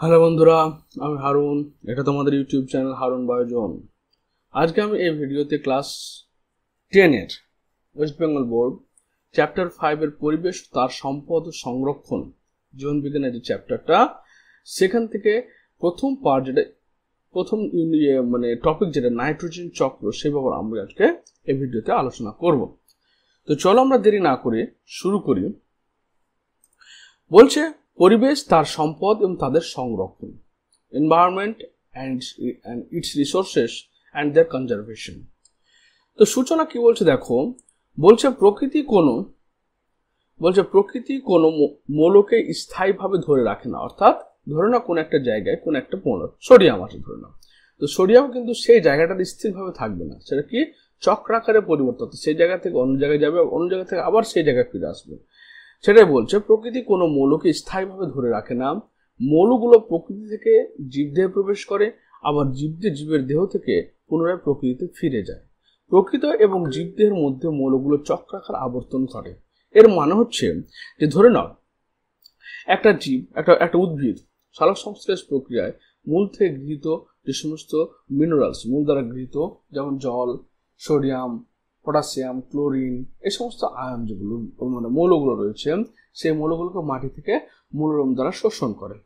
hello বন্ধুরা আমি হারুন এটা তোমাদের ইউটিউব চ্যানেল হারুন বায়োজন আজকে আমি এই ভিডিওতে ক্লাস টেনের ওয়েস্ট বেঙ্গল বোর্ড চ্যাপ্টার ফাইভের পরিবেশ তার সম্পদ সংরক্ষণ জীবন বিজ্ঞানের যে চ্যাপ্টারটা সেখান থেকে প্রথম পার্ট যেটা প্রথম ইয়ে, মানে টপিক যেটা নাইট্রোজেন চক্র সে ব্যাপারে আমরা আজকে এই ভিডিওতে আলোচনা করব তো চলো আমরা দেরি না করে শুরু করি বলছে পরিবেশ তার সম্পদ এবং তাদের সংরক্ষণ environment and and its resources and their conservation তো সূচনা কি বলছে দেখো বলছে প্রকৃতি কোনো বলছে প্রকৃতি কোনো মৌলকে স্থায়ীভাবে ধরে রাখে না অর্থাৎ ধরে না কোনো একটা জায়গায় কোনো একটা মৌল সোডিয়াম আছে ধরে না তো সোডিয়াম কিন্তু সেই জায়গাটা স্থিরভাবে থাকবে না সেটা কি চক্রাকারে পরিবর্তন সেই জায়গা থেকে অন্য জায়গায় যাবে অন্য জায়গা থেকে আবার সেই জায়গায় ফিরে আসবে সেটাই বলছে প্রকৃতি কোনো মৌলকে স্থায়ীভাবে ধরে রাখে না মৌলগুলো প্রকৃতি থেকে জীবদেহে প্রবেশ করে আবার জীবদে জীবের দেহ থেকে পুনরায় প্রকৃতিতে ফিরে যায় প্রকৃত এবং জীবদেহের মধ্যে মৌলগুলো চক্রাকার আবর্তন করে এর মানে হচ্ছে যে ধরে নাও একটা জীব একটা একটা উদ্ভিদ সালক সংশ্লেষ প্রক্রিয়ায় মূল থেকে গৃহীত যে সমস্ত মিনারেলস মূল দ্বারা গৃহীত যেমন জল সোডিয়াম পটাশিয়াম ক্লোরিন এই সমস্ত আয়ন যেগুলো মানে মৌলগুলো রয়েছে সেই মৌলগুলোকে মাটি থেকে মনোরম দ্বারা শোষণ করে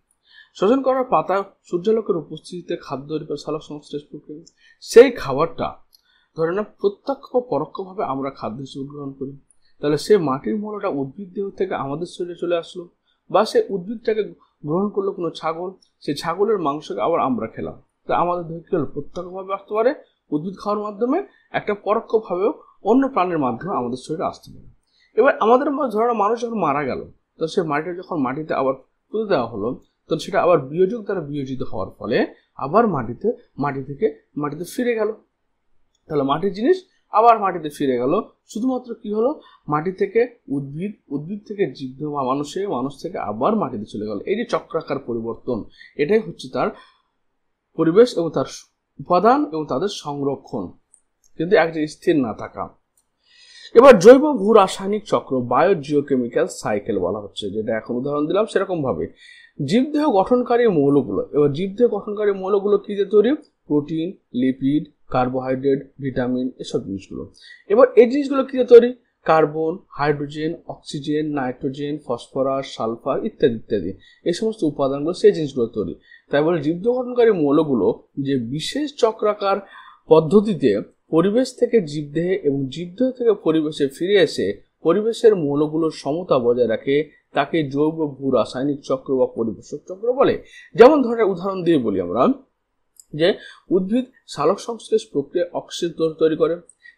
শোষণ করার পাতা সূর্যালোকের উপস্থিতিতে খাদ্য সালক সংশ্লেষ প্রক্রিয়া সেই খাবারটা ধরে না প্রত্যক্ষ বা পরোক্ষভাবে আমরা খাদ্য হিসেবে গ্রহণ করি তাহলে সে মাটির মূলটা উদ্ভিদ দেহ থেকে আমাদের শরীরে চলে আসলো বা সে উদ্ভিদটাকে গ্রহণ করলো কোনো ছাগল সেই ছাগলের মাংসকে আবার আমরা খেলাম তা আমাদের দেহ কি হলো প্রত্যক্ষভাবে আসতে পারে উদ্ভিদ খাওয়ার মাধ্যমে একটা পরোক্ষভাবেও অন্য প্রাণের মাধ্যমে আমাদের শরীরে আসতে পারে এবার আমাদের ধরো মানুষ যখন মারা গেল তো সে মাটিটা যখন মাটিতে আবার পুঁতে দেওয়া হলো তো সেটা আবার বিয়োজক দ্বারা বিয়োজিত হওয়ার ফলে আবার মাটিতে মাটি থেকে মাটিতে ফিরে গেল তাহলে মাটির জিনিস আবার মাটিতে ফিরে গেল শুধুমাত্র কি হলো মাটি থেকে উদ্ভিদ উদ্ভিদ থেকে জীব বা মানুষে মানুষ থেকে আবার মাটিতে চলে গেল এই যে চক্রাকার পরিবর্তন এটাই হচ্ছে তার পরিবেশ এবং তার উপাদান এবং তাদের সংরক্ষণ কিন্তু একটা স্থির না থাকা এবার জৈব ভূ রাসায়নিক চক্র বায়ো জিওকেমিক্যাল সাইকেল বলা হচ্ছে যেটা এখন উদাহরণ দিলাম ভাবে জীবদেহ গঠনকারী মৌলগুলো এবার জীবদেহ গঠনকারী মৌলগুলো কী দিয়ে তৈরি প্রোটিন লিপিড কার্বোহাইড্রেট ভিটামিন এসব জিনিসগুলো এবার এই জিনিসগুলো কী দিয়ে তৈরি carbon hydrogen oxygen nitrogen phosphorus sulphur ইত্যাদি ইত্যাদি এই সমস্ত উপাদানগুলো সেই জিনিসগুলো তৈরি তাই বলে জীবদেহ গঠনকারী মৌলগুলো যে বিশেষ চক্রাকার পদ্ধতিতে পরিবেশ থেকে জীবদেহে এবং জীবদেহ থেকে পরিবেশে ফিরে এসে পরিবেশের মৌলগুলোর সমতা বজায় রাখে তাকে জৈব ভূ রাসায়নিক চক্র বা পরিবেশক চক্র বলে যেমন ধরনের উদাহরণ দিয়ে বলি আমরা যে উদ্ভিদ সালক সংশ্লেষ প্রক্রিয়া অক্সিজেন তৈরি করে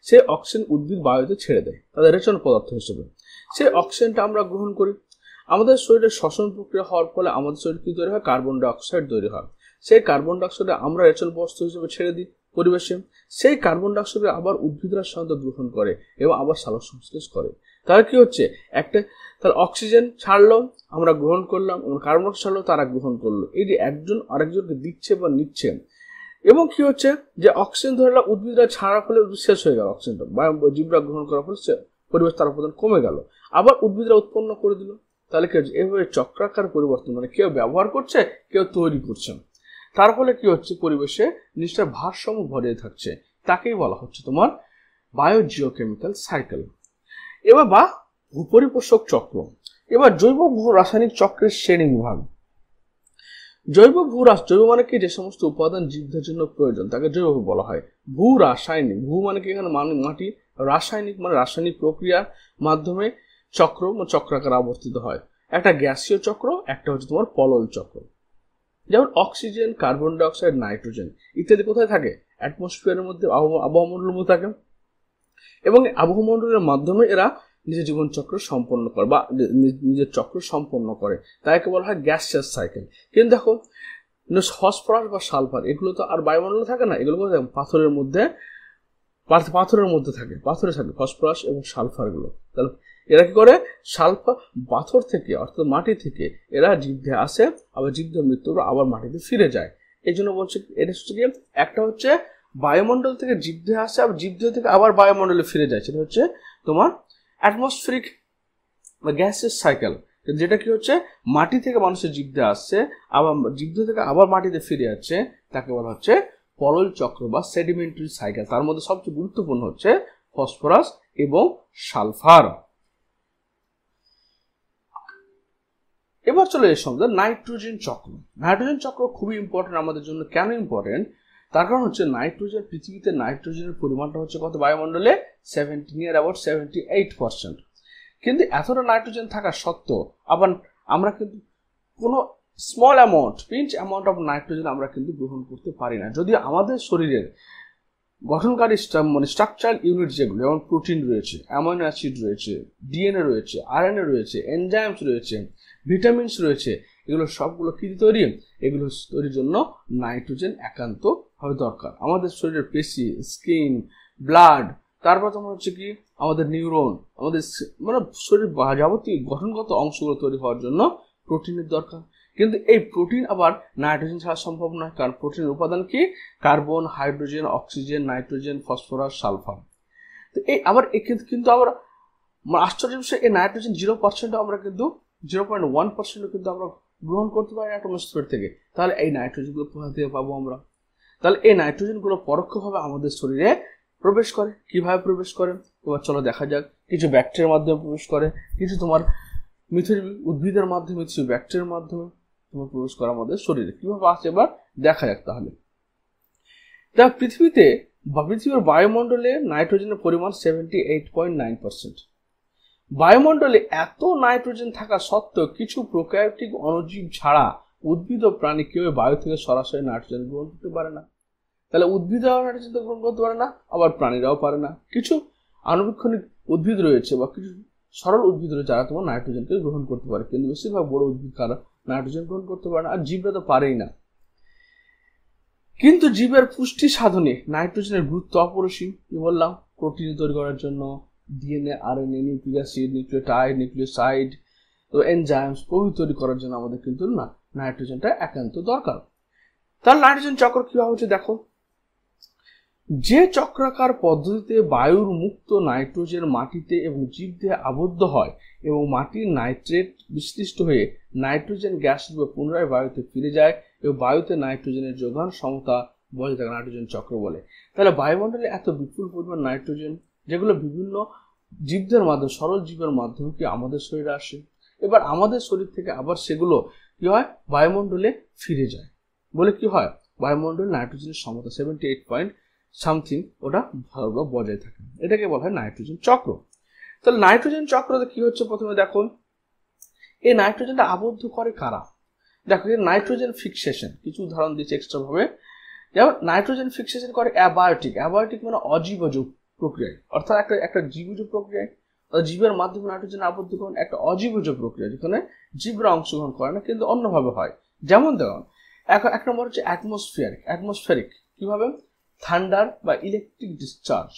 সে অক্সিজেন উদ্ভিদ বায়ুতে ছেড়ে দেয় তাদের রেচন পদার্থ হিসেবে সে অক্সিজেনটা আমরা গ্রহণ করি আমাদের শরীরে শ্বসন প্রক্রিয়া হওয়ার ফলে আমাদের শরীর কি তৈরি হয় কার্বন ডাইঅক্সাইড তৈরি হয় সেই কার্বন ডাইঅক্সাইড আমরা রেচন বস্তু হিসেবে ছেড়ে দিই পরিবেশে সেই কার্বন ডাইঅক্সাইড আবার উদ্ভিদরা সন্তান গ্রহণ করে এবং আবার সালোক সংশ্লেষ করে তাহলে কি হচ্ছে একটা তার অক্সিজেন ছাড়লো আমরা গ্রহণ করলাম কার্বন ডাইঅক্সাইড ছাড়লো তারা গ্রহণ করলো এই যে একজন আরেকজনকে দিচ্ছে বা নিচ্ছেন এবং কি হচ্ছে যে অক্সিজেন ধরে উদ্ভিদরা ছাড়ার ফলে শেষ হয়ে গেল অক্সিজেনটা বা জীবরা গ্রহণ করার ফলে পরিবেশ তার উপাদান কমে গেল আবার উদ্ভিদরা উৎপন্ন করে দিল তাহলে কি হচ্ছে এভাবে চক্রাকার পরিবর্তন মানে কেউ ব্যবহার করছে কেউ তৈরি করছে তার ফলে কি হচ্ছে পরিবেশে জিনিসটার ভারসাম্য বজায় থাকছে তাকেই বলা হচ্ছে তোমার বায়োজিওকেমিক্যাল সাইকেল এবার বা ভূপরিপোষক চক্র এবার জৈব ভূ রাসায়নিক চক্রের শ্রেণী বিভাগ জৈব ভূরাস জৈব মানে কি যে সমস্ত উপাদান জীবদের জন্য প্রয়োজন তাকে জৈব বলা হয় ভূ রাসায়নিক ভূ মানে কি এখানে মানে মাটি রাসায়নিক মানে রাসায়নিক প্রক্রিয়ার মাধ্যমে চক্র চক্রাকার আবর্তিত হয় একটা গ্যাসীয় চক্র একটা হচ্ছে তোমার পলল চক্র যেমন অক্সিজেন কার্বন ডাইঅক্সাইড নাইট্রোজেন ইত্যাদি কোথায় থাকে অ্যাটমসফিয়ারের মধ্যে আবহমণ্ডলের মধ্যে থাকে এবং আবহমণ্ডলের মাধ্যমে এরা নিজের জীবনচক্র সম্পন্ন করে বা নিজের চক্র সম্পন্ন করে তাকে বলা হয় গ্যাস শেষ সাইকেল কিন্তু দেখো ফসফরাস বা সালফার এগুলো তো আর বায়ুমণ্ডলে থাকে না এগুলো পাথরের মধ্যে পাথরের মধ্যে থাকে পাথরে থাকে ফসফরাস এবং সালফারগুলো তাহলে এরা কি করে সালফা পাথর থেকে অর্থাৎ মাটি থেকে এরা জীবদেহে আসে আবার জীবদেহ মৃত্যুর আবার মাটিতে ফিরে যায় এই জন্য বলছে এটা হচ্ছে কি একটা হচ্ছে বায়ুমণ্ডল থেকে জীবদেহে আসে আবার জীবদেহ থেকে আবার বায়ুমণ্ডলে ফিরে যায় সেটা হচ্ছে তোমার অ্যাটমসফেরিক বা গ্যাসের সাইকেল যেটা কি হচ্ছে মাটি থেকে মানুষের জীবদেহে আসছে আবার জীবদেহ থেকে আবার মাটিতে ফিরে যাচ্ছে তাকে বলা হচ্ছে পলল চক্র বা সেডিমেন্টারি সাইকেল তার মধ্যে সবচেয়ে গুরুত্বপূর্ণ হচ্ছে ফসফরাস এবং সালফার এবার চলে এসে নাইট্রোজেন চক্র নাইট্রোজেন চক্র খুবই ইম্পর্টেন্ট আমাদের জন্য কেন ইম্পর্টেন্ট তার কারণ হচ্ছে নাইট্রোজেন পৃথিবীতে নাইট্রোজেনের পরিমাণটা হচ্ছে কত বায়ুমণ্ডলে seventy near about seventy eight percent কিন্তু এতটা নাইট্রোজেন থাকা সত্ত্বেও আবার আমরা কিন্তু কোনো small amount pinch amount of nitrogen আমরা কিন্তু গ্রহণ করতে পারি না যদি আমাদের শরীরের গঠনকারী মানে স্ট্রাকচারাল ইউনিট যেগুলো যেমন প্রোটিন রয়েছে অ্যামাইনো অ্যাসিড রয়েছে ডিএনএ রয়েছে আরএনএ রয়েছে এনজাইমস রয়েছে ভিটামিনস রয়েছে এগুলো সবগুলো কী তৈরি এগুলো তৈরির জন্য নাইট্রোজেন একান্তভাবে দরকার আমাদের শরীরের পেশি স্কিন ব্লাড তারপর তোমার হচ্ছে কি আমাদের নিউরন আমাদের মানে শরীর যাবতীয় গঠনগত অংশগুলো তৈরি হওয়ার জন্য প্রোটিনের দরকার কিন্তু এই প্রোটিন আবার নাইট্রোজেন ছাড়া সম্ভব নয় কারণ প্রোটিনের উপাদান কি carbon hydrogen oxygen nitrogen phosphorus sulphur তো এই আবার কিন্তু আবার মানে আশ্চর্য বিষয়ে এই নাইট্রোজেন জিরো পার্সেন্ট আমরা কিন্তু জিরো পয়েন্ট ওয়ান পার্সেন্টও কিন্তু আমরা গ্রহণ করতে পারি অ্যাটমসফিয়ার থেকে তাহলে এই নাইট্রোজেনগুলো কোথা থেকে পাবো আমরা তাহলে এই নাইট্রোজেনগুলো পরোক্ষভাবে আমাদের শরীরে প্রবেশ করে কিভাবে প্রবেশ করে এবার চলো দেখা যাক কিছু ব্যাকটেরিয়ার মাধ্যমে প্রবেশ করে কিছু তোমার মিথের উদ্ভিদের মাধ্যমে কিছু ব্যাকটেরিয়ার মাধ্যমে তোমার প্রবেশ করে আমাদের শরীরে কিভাবে আসে এবার দেখা যাক তাহলে তা পৃথিবীতে পৃথিবীর বায়ুমণ্ডলে নাইট্রোজেনের পরিমাণ seventy eight point nine percent বায়ুমণ্ডলে এত নাইট্রোজেন থাকা সত্ত্বেও কিছু প্রোক্যারিওটিক অণুজীব ছাড়া উদ্ভিদ ও প্রাণী কেউ বায়ু থেকে সরাসরি নাইট্রোজেন গ্রহণ করতে পারে না তাহলে উদ্ভিদ নাইট্রোজেন গ্রহণ করতে পারে না আবার প্রাণীরাও পারে না কিছু আনুবীক্ষণিক উদ্ভিদ রয়েছে বা কিছু সরল উদ্ভিদ রয়েছে যারা তোমার নাইট্রোজেনকে গ্রহণ করতে পারে কিন্তু বেশিরভাগ বড় উদ্ভিদ তারা নাইট্রোজেন গ্রহণ করতে পারে না আর জীবরা তো পারেই না কিন্তু জীবের পুষ্টি সাধনে নাইট্রোজেনের গুরুত্ব অপরিসীম কি বললাম প্রোটিন তৈরি করার জন্য DNA RNA nucleic acid nucleotide nucleoside তো এনজাইমস প্রভৃতি তৈরি করার জন্য আমাদের কিন্তু না নাইট্রোজেনটা একান্ত দরকার তাহলে নাইট্রোজেন চক্র কীভাবে হচ্ছে দেখো যে চক্রাকার পদ্ধতিতে বায়ুর মুক্ত নাইট্রোজেন মাটিতে এবং জীব দেহে আবদ্ধ হয় এবং মাটির নাইট্রেট বিশ্লিষ্ট হয়ে নাইট্রোজেন গ্যাস রূপে পুনরায় বায়ুতে ফিরে যায় এবং বায়ুতে নাইট্রোজেনের যোগান সমতা বজায় থাকে নাইট্রোজেন চক্র বলে তাহলে বায়ুমণ্ডলে এত বিপুল পরিমাণ নাইট্রোজেন যেগুলো বিভিন্ন জীবদের মাধ্যমে সরল জীবের মাধ্যমে কি আমাদের শরীরে আসে এবার আমাদের শরীর থেকে আবার সেগুলো কি হয় বায়ুমণ্ডলে ফিরে যায় বলে কি হয় বায়ুমণ্ডল নাইট্রোজেনের সমতা সেভেন্টি এইট পয়েন্ট সামথিং ওটা বজায় থাকে এটাকে বলা হয় নাইট্রোজেন চক্র তাহলে নাইট্রোজেন চক্রতে কি হচ্ছে প্রথমে দেখো এই নাইট্রোজেনটা আবদ্ধ করে কারা দেখো এই নাইট্রোজেন ফিক্সেশন কিছু উদাহরণ দিচ্ছে এক্সট্রাভাবে যেমন নাইট্রোজেন ফিক্সেশন করে অ্যাবায়োটিক অ্যাবায়োটিক মানে অজীব যুক্ত প্রক্রিয়ায় অর্থাৎ একটা একটা জীবজ প্রক্রিয়ায় জীবের মাধ্যমে নাইট্রোজেন আবদ্ধকরণ একটা অজীবজ প্রক্রিয়া যেখানে জীবরা অংশগ্রহণ করে না কিন্তু অন্যভাবে হয় যেমন দেখুন এক নম্বর হচ্ছে অ্যাটমসফিয়ার অ্যাটমসফিয়ারিক কীভাবে থান্ডার বা ইলেকট্রিক ডিসচার্জ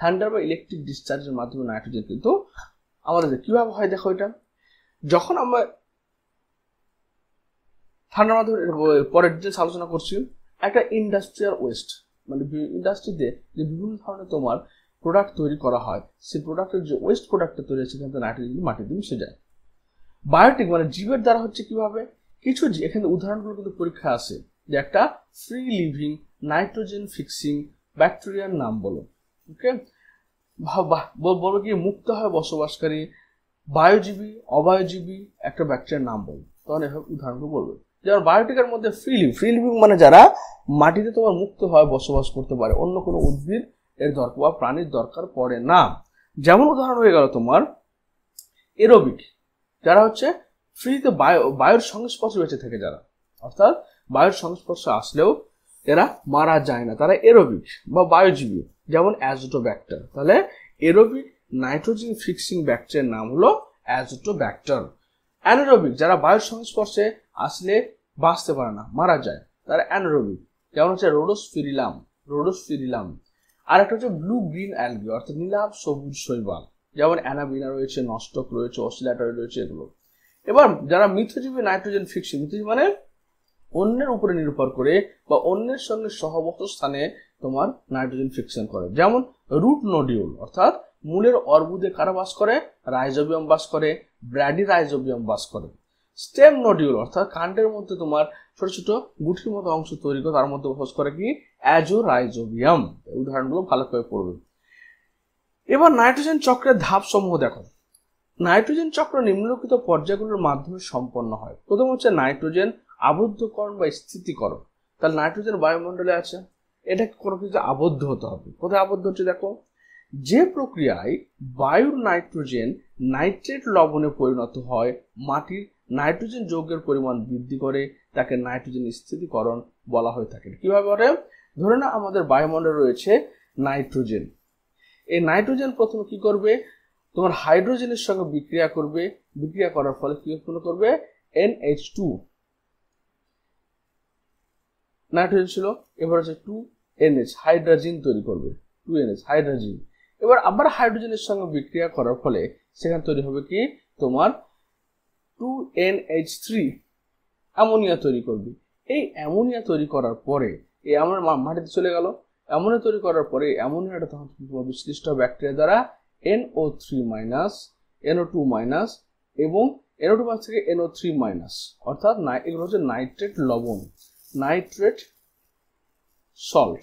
থান্ডার বা ইলেকট্রিক ডিসচার্জের মাধ্যমে নাইট্রোজেন কিন্তু আমাদের কীভাবে হয় দেখো এটা যখন আমরা ঠান্ডার মাধ্যমে পরের দিন আলোচনা করছি একটা ইন্ডাস্ট্রিয়াল ওয়েস্ট মানে ইন্ডাস্ট্রিতে যে বিভিন্ন ধরনের তোমার প্রোডাক্ট তৈরি করা হয় সেই প্রোডাক্টের যে ওয়েস্ট প্রোডাক্টটা তৈরি হচ্ছে সেখানে নাইট্রোজেন মাটিতে মিশে যায় বায়োটিক মানে জীবের দ্বারা হচ্ছে কিভাবে কিছু এখানে উদাহরণগুলো কিন্তু পরীক্ষা আছে যে একটা ফ্রি লিভিং নাইট্রোজেন ফিক্সিং ব্যাকটেরিয়ার নাম বলো ওকে বলো কি মুক্ত হয় বসবাসকারী বায়োজীবী অবায়োজীবী একটা ব্যাকটেরিয়ার নাম বলো তখন এভাবে উদাহরণগুলো বলবে যেমন বায়োটিকের মধ্যে ফ্রি ফ্রিলিভিং মানে যারা মাটিতে তোমার মুক্ত হয় বসবাস করতে পারে অন্য কোনো উদ্ভিদ এর দরকার বা প্রাণীর দরকার পড়ে না যেমন উদাহরণ হয়ে গেল তোমার এরোবিক যারা হচ্ছে ফ্রিতে বায়ু বায়ুর সংস্পর্শে বেঁচে থাকে যারা অর্থাৎ বায়ুর সংস্পর্শে আসলেও এরা মারা যায় না তারা এরোবিক বা বায়োজীবী যেমন ব্যাক্টার তাহলে এরোবিক নাইট্রোজেন ফিক্সিং ব্যাকটেরিয়ার নাম হলো ব্যাক্টার অ্যানোরোবিক যারা বায়ুর সংস্পর্শে আসলে বাঁচতে পারে না মারা যায় তারা অ্যানোরোবিক যেমন হচ্ছে রোডোসফিরিলাম ফিরিলাম আর একটা হচ্ছে ব্লু গ্রিন অ্যালগি অর্থাৎ নীলাম সবুজ শৈবাল যেমন অ্যানাবিনা রয়েছে নষ্টক রয়েছে অসিলেটার রয়েছে এগুলো এবার যারা মিথজীবী নাইট্রোজেন ফিক্সি মিথজীবী মানে অন্যের উপরে নির্ভর করে বা অন্যের সঙ্গে সহবস্থানে স্থানে তোমার নাইট্রোজেন ফিক্সন করে যেমন রুট নডিউল অর্থাৎ মূলের অর্বুদে কারা বাস করে রাইজোবিয়াম বাস করে ব্র্যাডি রাইজোবিয়াম বাস করে স্টেম নডিউল অর্থাৎ কাণ্ডের মধ্যে তোমার ছোট ছোট গুটির মতো অংশ তৈরি করে তার মধ্যে বসবাস করে কি অ্যাজো রাইজোবিয়াম উদাহরণগুলো ভালো করে পড়বে এবার নাইট্রোজেন চক্রের ধাপ সমূহ দেখো নাইট্রোজেন চক্র নিম্নলিখিত পর্যায়গুলোর মাধ্যমে সম্পন্ন হয় প্রথম হচ্ছে নাইট্রোজেন আবদ্ধকরণ বা স্থিতিকরণ তাহলে নাইট্রোজেন বায়ুমণ্ডলে আছে এটা কোনো কিছু আবদ্ধ হতে হবে কোথায় আবদ্ধ হচ্ছে দেখো যে প্রক্রিয়ায় বায়ুর নাইট্রোজেন নাইট্রেট লবণে পরিণত হয় মাটির নাইট্রোজেন যৌগের পরিমাণ বৃদ্ধি করে তাকে নাইট্রোজেন স্থিতিকরণ বলা হয়ে থাকে কীভাবে করে ধরে না আমাদের বায়ুমণ্ডলে রয়েছে নাইট্রোজেন এই নাইট্রোজেন প্রথমে কি করবে তোমার হাইড্রোজেনের সঙ্গে বিক্রিয়া করবে বিক্রিয়া করার ফলে কি উৎপন্ন করবে এনএইচ টু নাইট্রোজেন ছিল এবার হচ্ছে টু এনএইচ হাইড্রোজেন তৈরি করবে টু এনএইচ হাইড্রোজেন এবার আবার হাইড্রোজেনের সঙ্গে বিক্রিয়া করার ফলে সেখানে তৈরি হবে কি তোমার two N H three ammonia তৈরি করবে এই অ্যামোনিয়া তৈরি করার পরে এই আমার মাটিতে চলে গেল অ্যামোনিয়া তৈরি করার পরে অ্যামোনিয়াটা তখন বিশ্লিষ্ট ব্যাকটেরিয়া দ্বারা NO three minus NO two minus এবং এনও টু মাইনাস থেকে এনও থ্রি মাইনাস অর্থাৎ এগুলো হচ্ছে নাইট্রেট লবণ নাইট্রেট সল্ট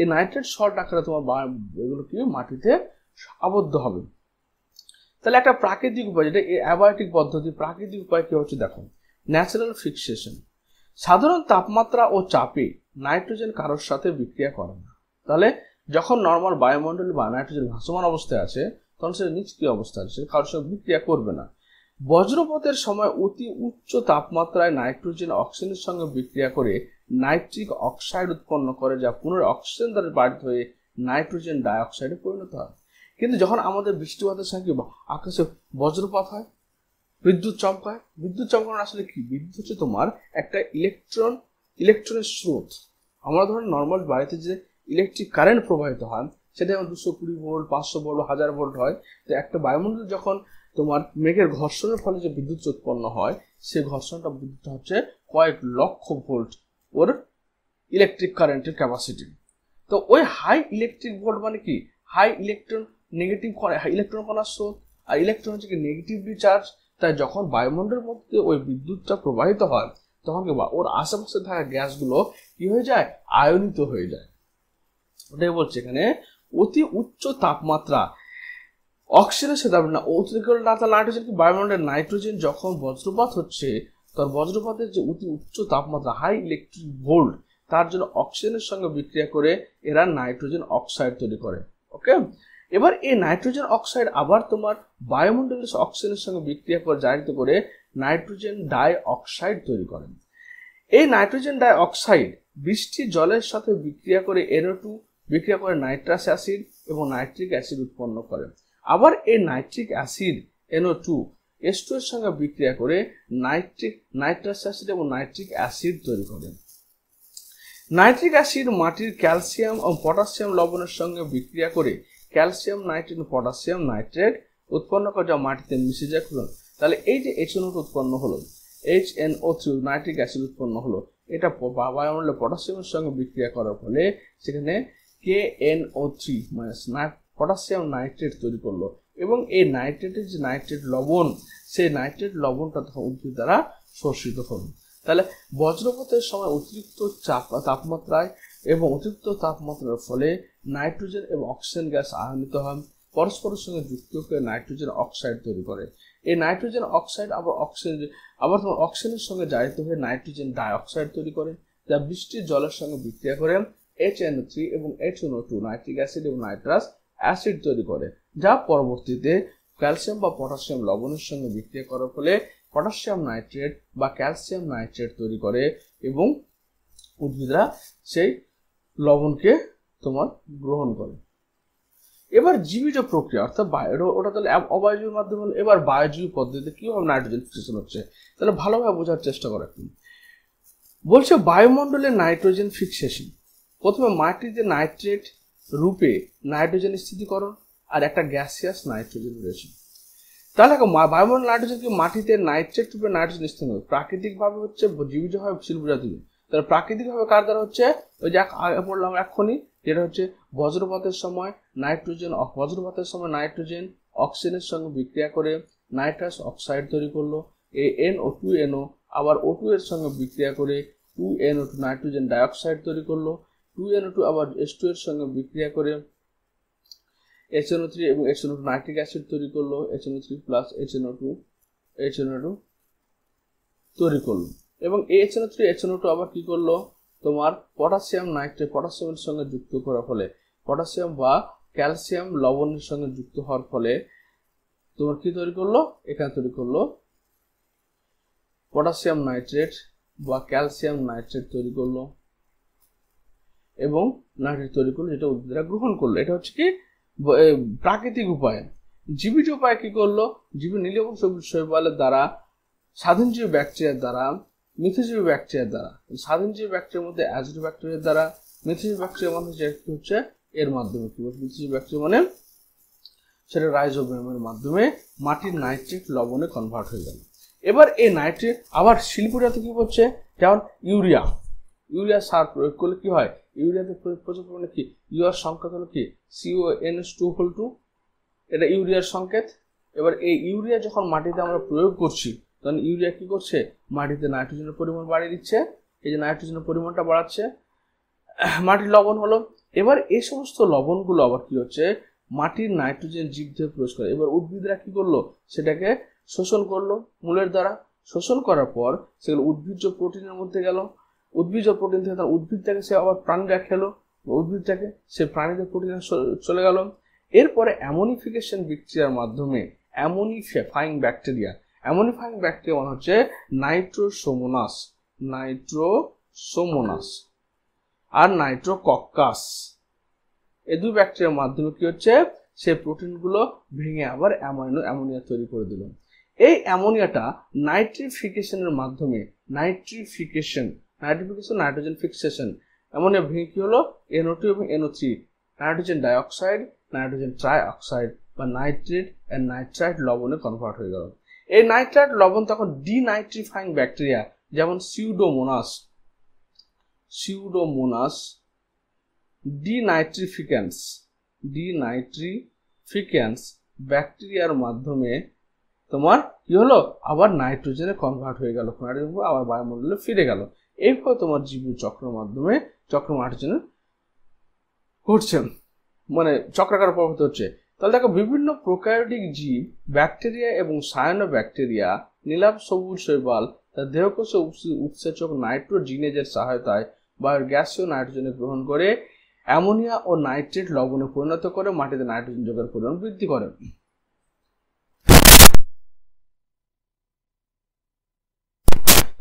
এই নাইট্রেট সল্ট আকারে তোমার এগুলো কি মাটিতে আবদ্ধ হবে তাহলে একটা প্রাকৃতিক উপায় যেটা অ্যাবায়োটিক পদ্ধতি প্রাকৃতিক উপায় কি হচ্ছে দেখো ন্যাচারাল ফিক্সেশন সাধারণ তাপমাত্রা ও চাপে নাইট্রোজেন কারোর সাথে বিক্রিয়া করে না তাহলে যখন নর্মাল বায়ুমণ্ডল বা নাইট্রোজেন ভাসমান অবস্থায় আছে তখন সেটা নিচ কি অবস্থা আছে কারোর সাথে বিক্রিয়া করবে না বজ্রপাতের সময় অতি উচ্চ তাপমাত্রায় নাইট্রোজেন অক্সিজেনের সঙ্গে বিক্রিয়া করে নাইট্রিক অক্সাইড উৎপন্ন করে যা পুনরায় অক্সিজেন দ্বারা বাধ্য হয়ে নাইট্রোজেন ডাইঅক্সাইডে পরিণত হয় কিন্তু যখন আমাদের বৃষ্টিপাতের সঙ্গে আকাশে বজ্রপাত হয় বিদ্যুৎ চমকায় বিদ্যুৎ চমকানো আসলে কি বিদ্যুৎ হচ্ছে তোমার একটা ইলেকট্রন ইলেকট্রনের স্রোত আমরা ধরেন নর্মাল বাড়িতে যে ইলেকট্রিক কারেন্ট প্রবাহিত হয় সেটা যেমন দুশো কুড়ি ভোল্ট পাঁচশো ভোল্ট হাজার ভোল্ট হয় তো একটা বায়ুমণ্ডল যখন তোমার মেঘের ঘর্ষণের ফলে যে বিদ্যুৎ উৎপন্ন হয় সে ঘর্ষণটা বিদ্যুৎ হচ্ছে কয়েক লক্ষ ভোল্ট ওর ইলেকট্রিক কারেন্টের ক্যাপাসিটি তো ওই হাই ইলেকট্রিক ভোল্ট মানে কি high electron negative high electron কণার স্রোত আর ইলেকট্রন হচ্ছে কি নেগেটিভলি চার্জ তাই যখন বায়ুমণ্ডলের মধ্যে ওই বিদ্যুৎটা প্রবাহিত হয় তখন কি ওর আশেপাশে থাকা গ্যাসগুলো কি হয়ে যায় আয়নিত হয়ে যায় ওটাই বলছে এখানে অতি উচ্চ তাপমাত্রা অক্সিজেনের সাথে না অতিরিক্ত নাইট্রোজেন বায়ুমণ্ডলের নাইট্রোজেন যখন বজ্রপাত হচ্ছে তখন বজ্রপাতের যে অতি উচ্চ তাপমাত্রা হাই ইলেকট্রিক ভোল্ট তার জন্য অক্সিজেনের সঙ্গে বিক্রিয়া করে এরা নাইট্রোজেন অক্সাইড তৈরি করে ওকে এবার এই নাইট্রোজেন অক্সাইড আবার তোমার বায়ুমন্ডলের অক্সিজেনের সঙ্গে বিক্রিয়া করে জারিত করে নাইট্রোজেন ডাই অক্সাইড তৈরি করেন এই নাইট্রোজেন ডাই অক্সাইড বৃষ্টি জলের সাথে বিক্রিয়া করে এরোটু বিক্রিয়া করে নাইট্রাস অ্যাসিড এবং নাইট্রিক অ্যাসিড উৎপন্ন করে আবার এই nitric acid NO two S two এর সঙ্গে বিক্রিয়া করে নাইট্রিক নাইট্রাস অ্যাসিড এবং নাইট্রিক অ্যাসিড তৈরি করে নাইট্রিক অ্যাসিড মাটির ক্যালসিয়াম ও পটাশিয়াম লবণের সঙ্গে বিক্রিয়া করে ক্যালসিয়াম নাইট্রেট পটাশিয়াম নাইট্রেট উৎপন্ন করে যা মাটিতে মিশে যায় খুলুন তাহলে এই যে এইচ উৎপন্ন হলো H N O three nitric acid উৎপন্ন হলো এটা বায়ুমণ্ডলে পটাশিয়ামের সঙ্গে বিক্রিয়া করার ফলে সেখানে কে এন ও থ্রি মানে পটাশিয়াম নাইট্রেট তৈরি করলো এবং এই নাইট্রেটের যে নাইট্রেট লবণ সেই নাইট্রেট লবণটা তখন উদ্ভিদ দ্বারা শোষিত হলো তাহলে বজ্রপথের সময় অতিরিক্ত চাপ তাপমাত্রায় এবং অতিরিক্ত তাপমাত্রার ফলে নাইট্রোজেন এবং অক্সিজেন গ্যাস আহনিত হন পরস্পরের সঙ্গে যুক্ত হয়ে নাইট্রোজেন অক্সাইড তৈরি করে এই নাইট্রোজেন অক্সাইড আবার অক্সিজেন আবার তোমার অক্সিজেনের সঙ্গে জারিত হয়ে নাইট্রোজেন ডাইঅক্সাইড তৈরি করে যা বৃষ্টির জলের সঙ্গে বিক্রিয়া করে এইচ এন থ্রি এবং H N O two nitric acid এবং নাইট্রাস অ্যাসিড তৈরি করে যা পরবর্তীতে ক্যালসিয়াম বা পটাশিয়াম লবণের সঙ্গে বিক্রিয়া করার ফলে পটাশিয়াম নাইট্রেট বা ক্যালসিয়াম নাইট্রেট তৈরি করে এবং উদ্ভিদরা সেই লবণকে তোমার গ্রহণ করে এবার জীবিত প্রক্রিয়া অর্থাৎ ওটা তাহলে অবায়জীব মাধ্যম হলো এবার বায়োজীব পদ্ধতিতে কীভাবে নাইট্রোজেন ফিক্সেশন হচ্ছে তাহলে ভালোভাবে বোঝার চেষ্টা করা একটু বলছে বায়ুমণ্ডলে নাইট্রোজেন ফিক্সেশন প্রথমে মাটিতে নাইট্রেট রূপে নাইট্রোজেন স্থিতিকরণ আর একটা গ্যাসিয়াস নাইট্রোজেন রয়েছে তাহলে দেখো নাইট্রোজেন নাইট্রোজেনকে মাটিতে নাইট্রেট রূপে নাইট্রোজেন স্থিত হবে প্রাকৃতিকভাবে হচ্ছে জীবিতভাবে শিল্পজাতীয় তাহলে প্রাকৃতিকভাবে কার দ্বারা হচ্ছে ওই যে আগে পড়লাম এক্ষুনি যেটা হচ্ছে বজ্রপাতের সময় নাইট্রোজেন বজ্রপাতের সময় নাইট্রোজেন অক্সিজেনের সঙ্গে বিক্রিয়া করে নাইট্রাস অক্সাইড তৈরি করলো এই এন ও টু এনও আবার ও টু এর সঙ্গে বিক্রিয়া করে two N O two nitrogen dioxide তৈরি করলো টু এন টু আবার এস টু এর সঙ্গে বিক্রিয়া করে ও থ্রি এবং এচএনও টু নাইট্রিক অ্যাসিড তৈরি করলো O three plus HNO two HNO two তৈরি করলো এবং এই ও থ্রি এচএনও টু আবার কী করলো তোমার পটাশিয়াম নাইট্রেট পটাশিয়ামের সঙ্গে যুক্ত করার ফলে পটাশিয়াম বা ক্যালসিয়াম লবণের সঙ্গে যুক্ত হওয়ার ফলে তোমার কি তৈরি করলো এখানে তৈরি করলো পটাশিয়াম নাইট্রেট বা ক্যালসিয়াম নাইট্রেট তৈরি করলো এবং নারীর তৈরি করলো যেটা উদ্ভিদরা গ্রহণ করলো এটা হচ্ছে কি প্রাকৃতিক উপায় জীবিত উপায় কি করলো জীবী এবং সবুজ শৈবালের দ্বারা স্বাধীনজীবী ব্যাকটেরিয়ার দ্বারা মিথজীবী ব্যাকটেরিয়ার দ্বারা স্বাধীনজীবী ব্যাকটেরিয়ার মধ্যে অ্যাজিড ব্যাকটেরিয়ার দ্বারা মিথজীবী ব্যাকটেরিয়া মধ্যে যেটা হচ্ছে এর মাধ্যমে কি মিথজীবী ব্যাকটেরিয়া মানে সেটা রাইজোবিয়ামের মাধ্যমে মাটির নাইট্রেট লবণে কনভার্ট হয়ে গেল এবার এই নাইট্রেট আবার শিল্পটাতে কি করছে যেমন ইউরিয়া ইউরিয়া সার প্রয়োগ করলে কি হয় ইউরিয়াতে প্রচুর পরিমাণে কি ইউআর সংকেত হলো কি CO N S two whole two এটা ইউরিয়ার সংকেত এবার এই ইউরিয়া যখন মাটিতে আমরা প্রয়োগ করছি তখন ইউরিয়া কি করছে মাটিতে নাইট্রোজেনের পরিমাণ বাড়িয়ে দিচ্ছে এই যে নাইট্রোজেনের পরিমাণটা বাড়াচ্ছে মাটির লবণ হলো এবার এই সমস্ত লবণগুলো আবার কি হচ্ছে মাটির নাইট্রোজেন জীবদেহে প্রয়োগ করে এবার উদ্ভিদরা কি করলো সেটাকে শোষণ করলো মূলের দ্বারা শোষণ করার পর সেগুলো উদ্ভিজ্জ প্রোটিনের মধ্যে গেল উদ্ভিজ প্রোটিন থেকে তার উদ্ভিদটাকে সে আবার প্রাণীরা খেলো উদ্ভিদটাকে সে প্রাণীদের প্রোটিনে চলে গেল এরপরে অ্যামোনিফিকেশন বিক্রিয়ার মাধ্যমে অ্যামোনিফাইং ব্যাকটেরিয়া অ্যামোনিফাইং ব্যাকটেরিয়া মানে হচ্ছে নাইট্রোসোমোনাস নাইট্রোসোমোনাস আর নাইট্রোকক্কাস এ দুই ব্যাকটেরিয়ার মাধ্যমে কি হচ্ছে সে প্রোটিনগুলো ভেঙে আবার অ্যামাইনো অ্যামোনিয়া তৈরি করে দিল এই অ্যামোনিয়াটা নাইট্রিফিকেশনের মাধ্যমে nitrification nitrification nitrogen fixation ammonia ভেঙে কী হলো এনও টু এবং NO three nitrogen dioxide nitrogen oxide বা নাইট্রেট অ্যান্ড নাইট্রাইট লবণে কনভার্ট হয়ে গেল এই নাইট্রাইট লবণ তখন ডিনাইট্রিফাইং ব্যাকটেরিয়া যেমন সিউডোমোনাস সিউডোমোনাস ডিনাইট্রিফিক্যান্স ডিনাইট্রিফিক্যান্স ব্যাকটেরিয়ার মাধ্যমে তোমার কি হলো আবার নাইট্রোজেনে কনভার্ট হয়ে গেল আবার বায়ুমণ্ডলে ফিরে গেল এরপর তোমার জীবন চক্র মাধ্যমে চক্র মার্জনা ঘটছে মানে চক্রাকার প্রভাবিত হচ্ছে তাহলে দেখো বিভিন্ন প্রোকায়োটিক জীব ব্যাকটেরিয়া এবং সায়ানো ব্যাকটেরিয়া নীলাভ সবুজ শৈবাল তার দেহকোষে উৎসেচক নাইট্রোজিনেজের সহায়তায় বায়ুর গ্যাসীয় নাইট্রোজেনে গ্রহণ করে অ্যামোনিয়া ও নাইট্রেট লবণে পরিণত করে মাটিতে নাইট্রোজেন যোগের পরিমাণ বৃদ্ধি করে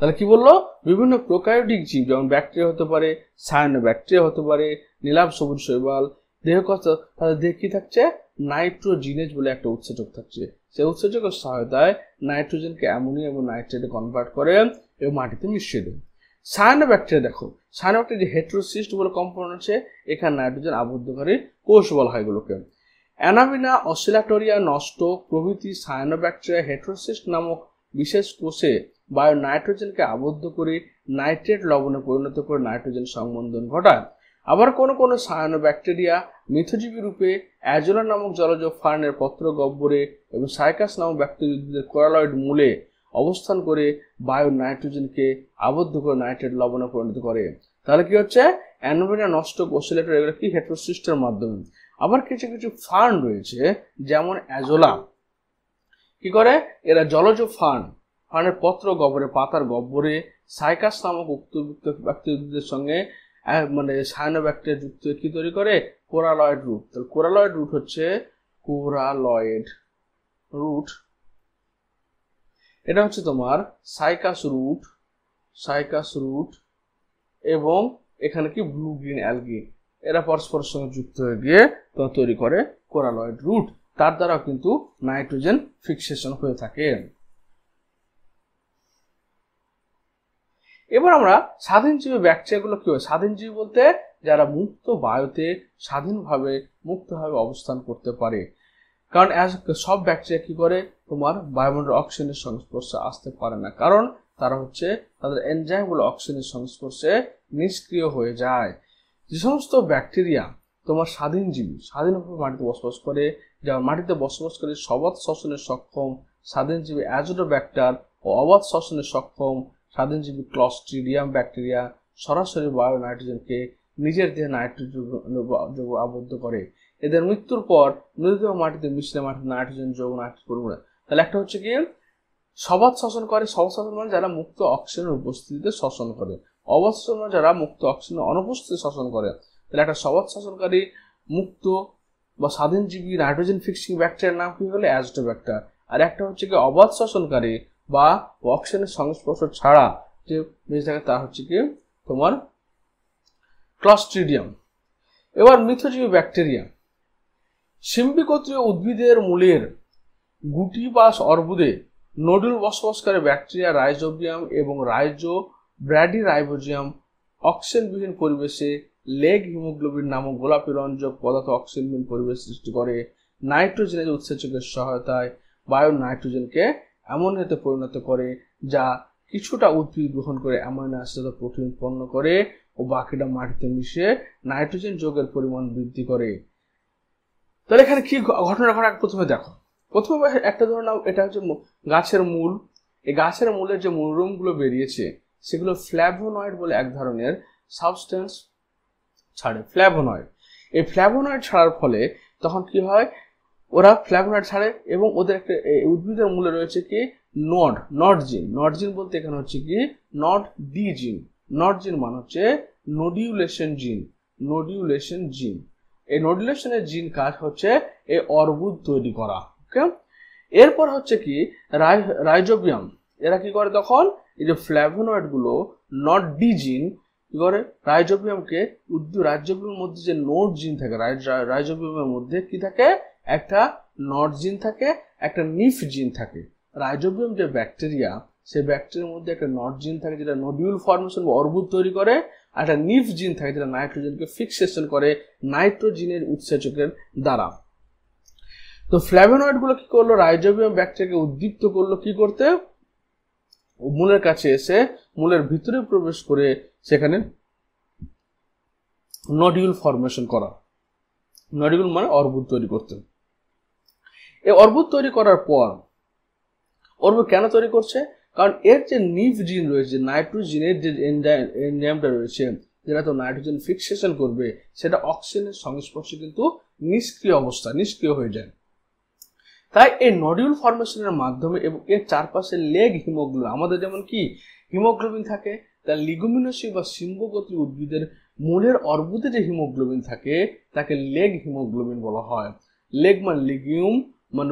তাহলে কি বললো বিভিন্ন প্রোকায়োটিক জীব যেমন ব্যাকটেরিয়া হতে পারে সায়ন ব্যাকটেরিয়া হতে পারে নীলাভ সবুজ শৈবাল দেহ দেহকচ তাদের দেহ কি থাকছে নাইট্রোজিনেজ বলে একটা উৎসেচক থাকছে সেই উৎসেচকের সহায়তায় নাইট্রোজেনকে অ্যামোনিয়া এবং নাইট্রেটে কনভার্ট করে এবং মাটিতে মিশিয়ে দেয় সায়ানো ব্যাকটেরিয়া দেখো সায়ানো ব্যাকটেরিয়া যে হেট্রোসিস্ট বলে কম্পাউন্ড আছে এখানে নাইট্রোজেন আবদ্ধকারী কোষ বলা হয় এগুলোকে অ্যানাবিনা অসিলাটোরিয়া নষ্ট প্রভৃতি সায়ানো ব্যাকটেরিয়া হেট্রোসিস্ট নামক বিশেষ কোষে বায়ু নাইট্রোজেনকে আবদ্ধ করে নাইট্রেট লবণে পরিণত করে নাইট্রোজেন সংবন্ধন ঘটায় আবার কোনো কোনো ব্যাকটেরিয়া মিথজীবী রূপে অ্যাজোলা নামক জলজ ফার্নের পত্র গব্বরে এবং সাইকাস নামক ব্যাকটেরিয়া উদ্ভিদের কোরালয়েড মূলে অবস্থান করে বায়ু নাইট্রোজেনকে আবদ্ধ করে নাইট্রেট লবণে পরিণত করে তাহলে কি হচ্ছে অ্যানোভেরা নষ্ট কোসিলেটর এগুলো কি হেট্রোসিস্টের মাধ্যমে আবার কিছু কিছু ফার্ন রয়েছে যেমন অ্যাজোলা কি করে এরা জলজ ফার্ন ফার্নের পত্র গবরে পাতার গব্বরে সাইকাস নামক উক্ত ব্যক্তিদের সঙ্গে মানে সায়ানোব্যাক্টেরিয়া যুক্ত কি তৈরি করে কোরালয়েড রুট তাহলে কোরালয়েড রুট হচ্ছে কোরালয়েড রুট এটা হচ্ছে তোমার সাইকাস রুট সাইকাস রুট এবং এখানে কি ব্লু গ্রিন অ্যালগি এরা পরস্পরের সঙ্গে যুক্ত হয়ে গিয়ে তৈরি করে কোরালয়েড রুট তার দ্বারাও কিন্তু নাইট্রোজেন ফিক্সেশন হয়ে থাকে এবার আমরা স্বাধীনজীবী ব্যাকটেরিয়াগুলো কী হয় স্বাধীনজীবী বলতে যারা মুক্ত বায়ুতে স্বাধীনভাবে মুক্তভাবে অবস্থান করতে পারে কারণ সব ব্যাকটেরিয়া কী করে তোমার বায়ুমণ্ডল অক্সিজেনের সংস্পর্শে আসতে পারে না কারণ তারা হচ্ছে তাদের এনজাইমগুলো অক্সিজেনের সংস্পর্শে নিষ্ক্রিয় হয়ে যায় যে সমস্ত ব্যাকটেরিয়া তোমার স্বাধীনজীবী স্বাধীনভাবে মাটিতে বসবাস করে যেমন মাটিতে বসবাস করে সবাদ শ্বসনে সক্ষম স্বাধীনজীবী ব্যাকটার ও অবাধ শ্বসনে সক্ষম স্বাধীনজীবী ক্লস্ট্রিডিয়াম ব্যাকটেরিয়া সরাসরি বায়ো নাইট্রোজেনকে নিজের দেহে নাইট্রোজেন যোগ আবদ্ধ করে এদের মৃত্যুর পর মৃত মাটিতে মিশলে মাটিতে নাইট্রোজেন যোগ নাইট্রোজেন পরিমাণ তাহলে একটা হচ্ছে কি সবাদ শ্বসন করে সবাদ শ্বসন মানে যারা মুক্ত অক্সিজেনের উপস্থিতিতে শ্বসন করে অবাধ মানে যারা মুক্ত অক্সিজেনের অনুপস্থিতিতে শ্বসন করে তাহলে একটা সবাদ শ্বসনকারী মুক্ত বা স্বাধীনজীবী নাইট্রোজেন ফিক্সিং ব্যাকটেরিয়ার নাম কি হলো অ্যাজডোব্যাক্টার আর একটা হচ্ছে কি অবাধ শ্বসনকারী বা অক্সিজেনের সংস্পর্শ ছাড়া যে বীজ থাকে তা হচ্ছে কি তোমার ক্লস্ট্রিডিয়াম এবার মিথজীবী ব্যাকটেরিয়া সিম্বিকত্রীয় উদ্ভিদের মূলের গুটি বা অর্বুদে নোডুল বসবাসকারী ব্যাকটেরিয়া রাইজোবিয়াম এবং রাইজো ব্র্যাডি রাইবোজিয়াম অক্সিজেনবিহীন পরিবেশে লেগ হিমোগ্লোবিন নামক গোলাপি রঞ্জক পদার্থ অক্সিজেনবিহীন পরিবেশ সৃষ্টি করে নাইট্রোজেনের উৎসেচকের সহায়তায় বায়ু নাইট্রোজেনকে অ্যামোনিয়াতে পরিণত করে যা কিছুটা উদ্ভিদ গ্রহণ করে অ্যামোনিয়া আশ্রিত প্রোটিন উৎপন্ন করে ও বাকিটা মাটিতে মিশে নাইট্রোজেন যোগের পরিমাণ বৃদ্ধি করে তাহলে এখানে কি ঘটনা ঘটা প্রথমে দেখো প্রথমে একটা ধরে নাও এটা হচ্ছে গাছের মূল এই গাছের মূলের যে মনোরমগুলো বেরিয়েছে সেগুলো ফ্ল্যাভোনয়েড বলে এক ধরনের সাবস্টেন্স ছাড়ে ফ্ল্যাভোনয়েড এই ফ্ল্যাভোনয়েড ছাড়ার ফলে তখন কি হয় ওরা ফ্ল্যাভোনয়েড ছাড়ে এবং ওদের একটা উদ্ভিদের মূলে রয়েছে কি নড নট জিন নট জিন বলতে এখানে হচ্ছে কি নট ডি জিন নট জিন মানে হচ্ছে নডিউলেশন জিন নডিউলেশন জিন এই নডিউলেশনের জিন কাজ হচ্ছে এই অর্বুদ তৈরি করা ওকে এরপর হচ্ছে কি রাইজোবিয়াম এরা কি করে তখন এই যে ফ্ল্যাভোনয়েড গুলো নট ডি জিন কি করে রাইজোবিয়ামকে উদ্ভিদ রাইজোবিয়ামের মধ্যে যে নোট জিন থাকে রাইজোবিয়ামের মধ্যে কি থাকে একটা নট জিন থাকে একটা নিফ জিন থাকে রাইজোবিয়াম যে ব্যাকটেরিয়া সে ব্যাকটেরিয়ার মধ্যে একটা নট জিন থাকে যেটা নডিউল ফর্মেশন বা অর্বুদ তৈরি করে আর একটা নিফ জিন থাকে যেটা নাইট্রোজেনকে ফিক্সেশন করে নাইট্রোজিনের উৎসেচকের দ্বারা তো ফ্ল্যাভোনয়েডগুলো কি করলো রাইজোবিয়াম ব্যাকটেরিয়াকে উদ্দীপ্ত করলো কি করতে মূলের কাছে এসে মূলের ভিতরে প্রবেশ করে সেখানে নডিউল ফর্মেশন করা নডিউল মানে অর্বুদ তৈরি করতে এই অর্বুদ তৈরি করার পর অর্বুদ কেন তৈরি করছে কারণ এর যে নিভ জিন রয়েছে নাইট্রোজেনের যে এনজাইমটা রয়েছে যেটা তো নাইট্রোজেন ফিক্সেশন করবে সেটা অক্সিজেনের সংস্পর্শে কিন্তু নিষ্ক্রিয় অবস্থা নিষ্ক্রিয় হয়ে যায় তাই এই নডিউল ফর্মেশনের মাধ্যমে এবং এর চারপাশে লেগ হিমোগ্লোবিন আমাদের যেমন কি হিমোগ্লোবিন থাকে তা লিগুমিনোসি বা সিম্বগতি উদ্ভিদের মূলের অর্বুদে যে হিমোগ্লোবিন থাকে তাকে লেগ হিমোগ্লোবিন বলা হয় লেগ মানে লিগিউম মানে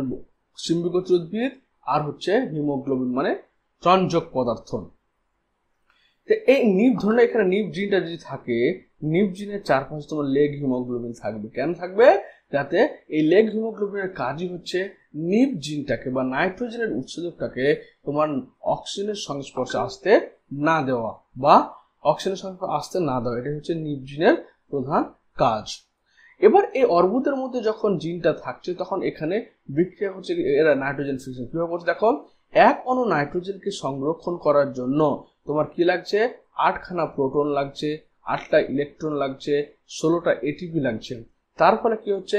সিম্বিকোচ উদ্ভিদ আর হচ্ছে হিমোগ্লোবিন মানে রঞ্জক পদার্থ এই নিব ধরনের এখানে নিপ জিনটা যদি থাকে নিপ জিনের চারপাশে তোমার লেগ হিমোগ্লোবিন থাকবে কেন থাকবে যাতে এই লেগ হিমোগ্লোবিনের কাজই হচ্ছে নিপ জিনটাকে বা নাইট্রোজেনের উৎসেচকটাকে তোমার অক্সিজেনের সংস্পর্শে আসতে না দেওয়া বা অক্সিজেনের সংস্পর্শে আসতে না দেওয়া এটা হচ্ছে নিব জিনের প্রধান কাজ এবার এই অর্বুদের মধ্যে যখন জিনটা থাকছে তখন এখানে বিক্রিয়া হচ্ছে এরা নাইট্রোজেন ফিক্সন কীভাবে করছে দেখো এক অনু নাইট্রোজেনকে সংরক্ষণ করার জন্য তোমার কি লাগছে আটখানা প্রোটন লাগছে আটটা ইলেকট্রন লাগছে ষোলোটা এটিপি লাগছে তার ফলে কি হচ্ছে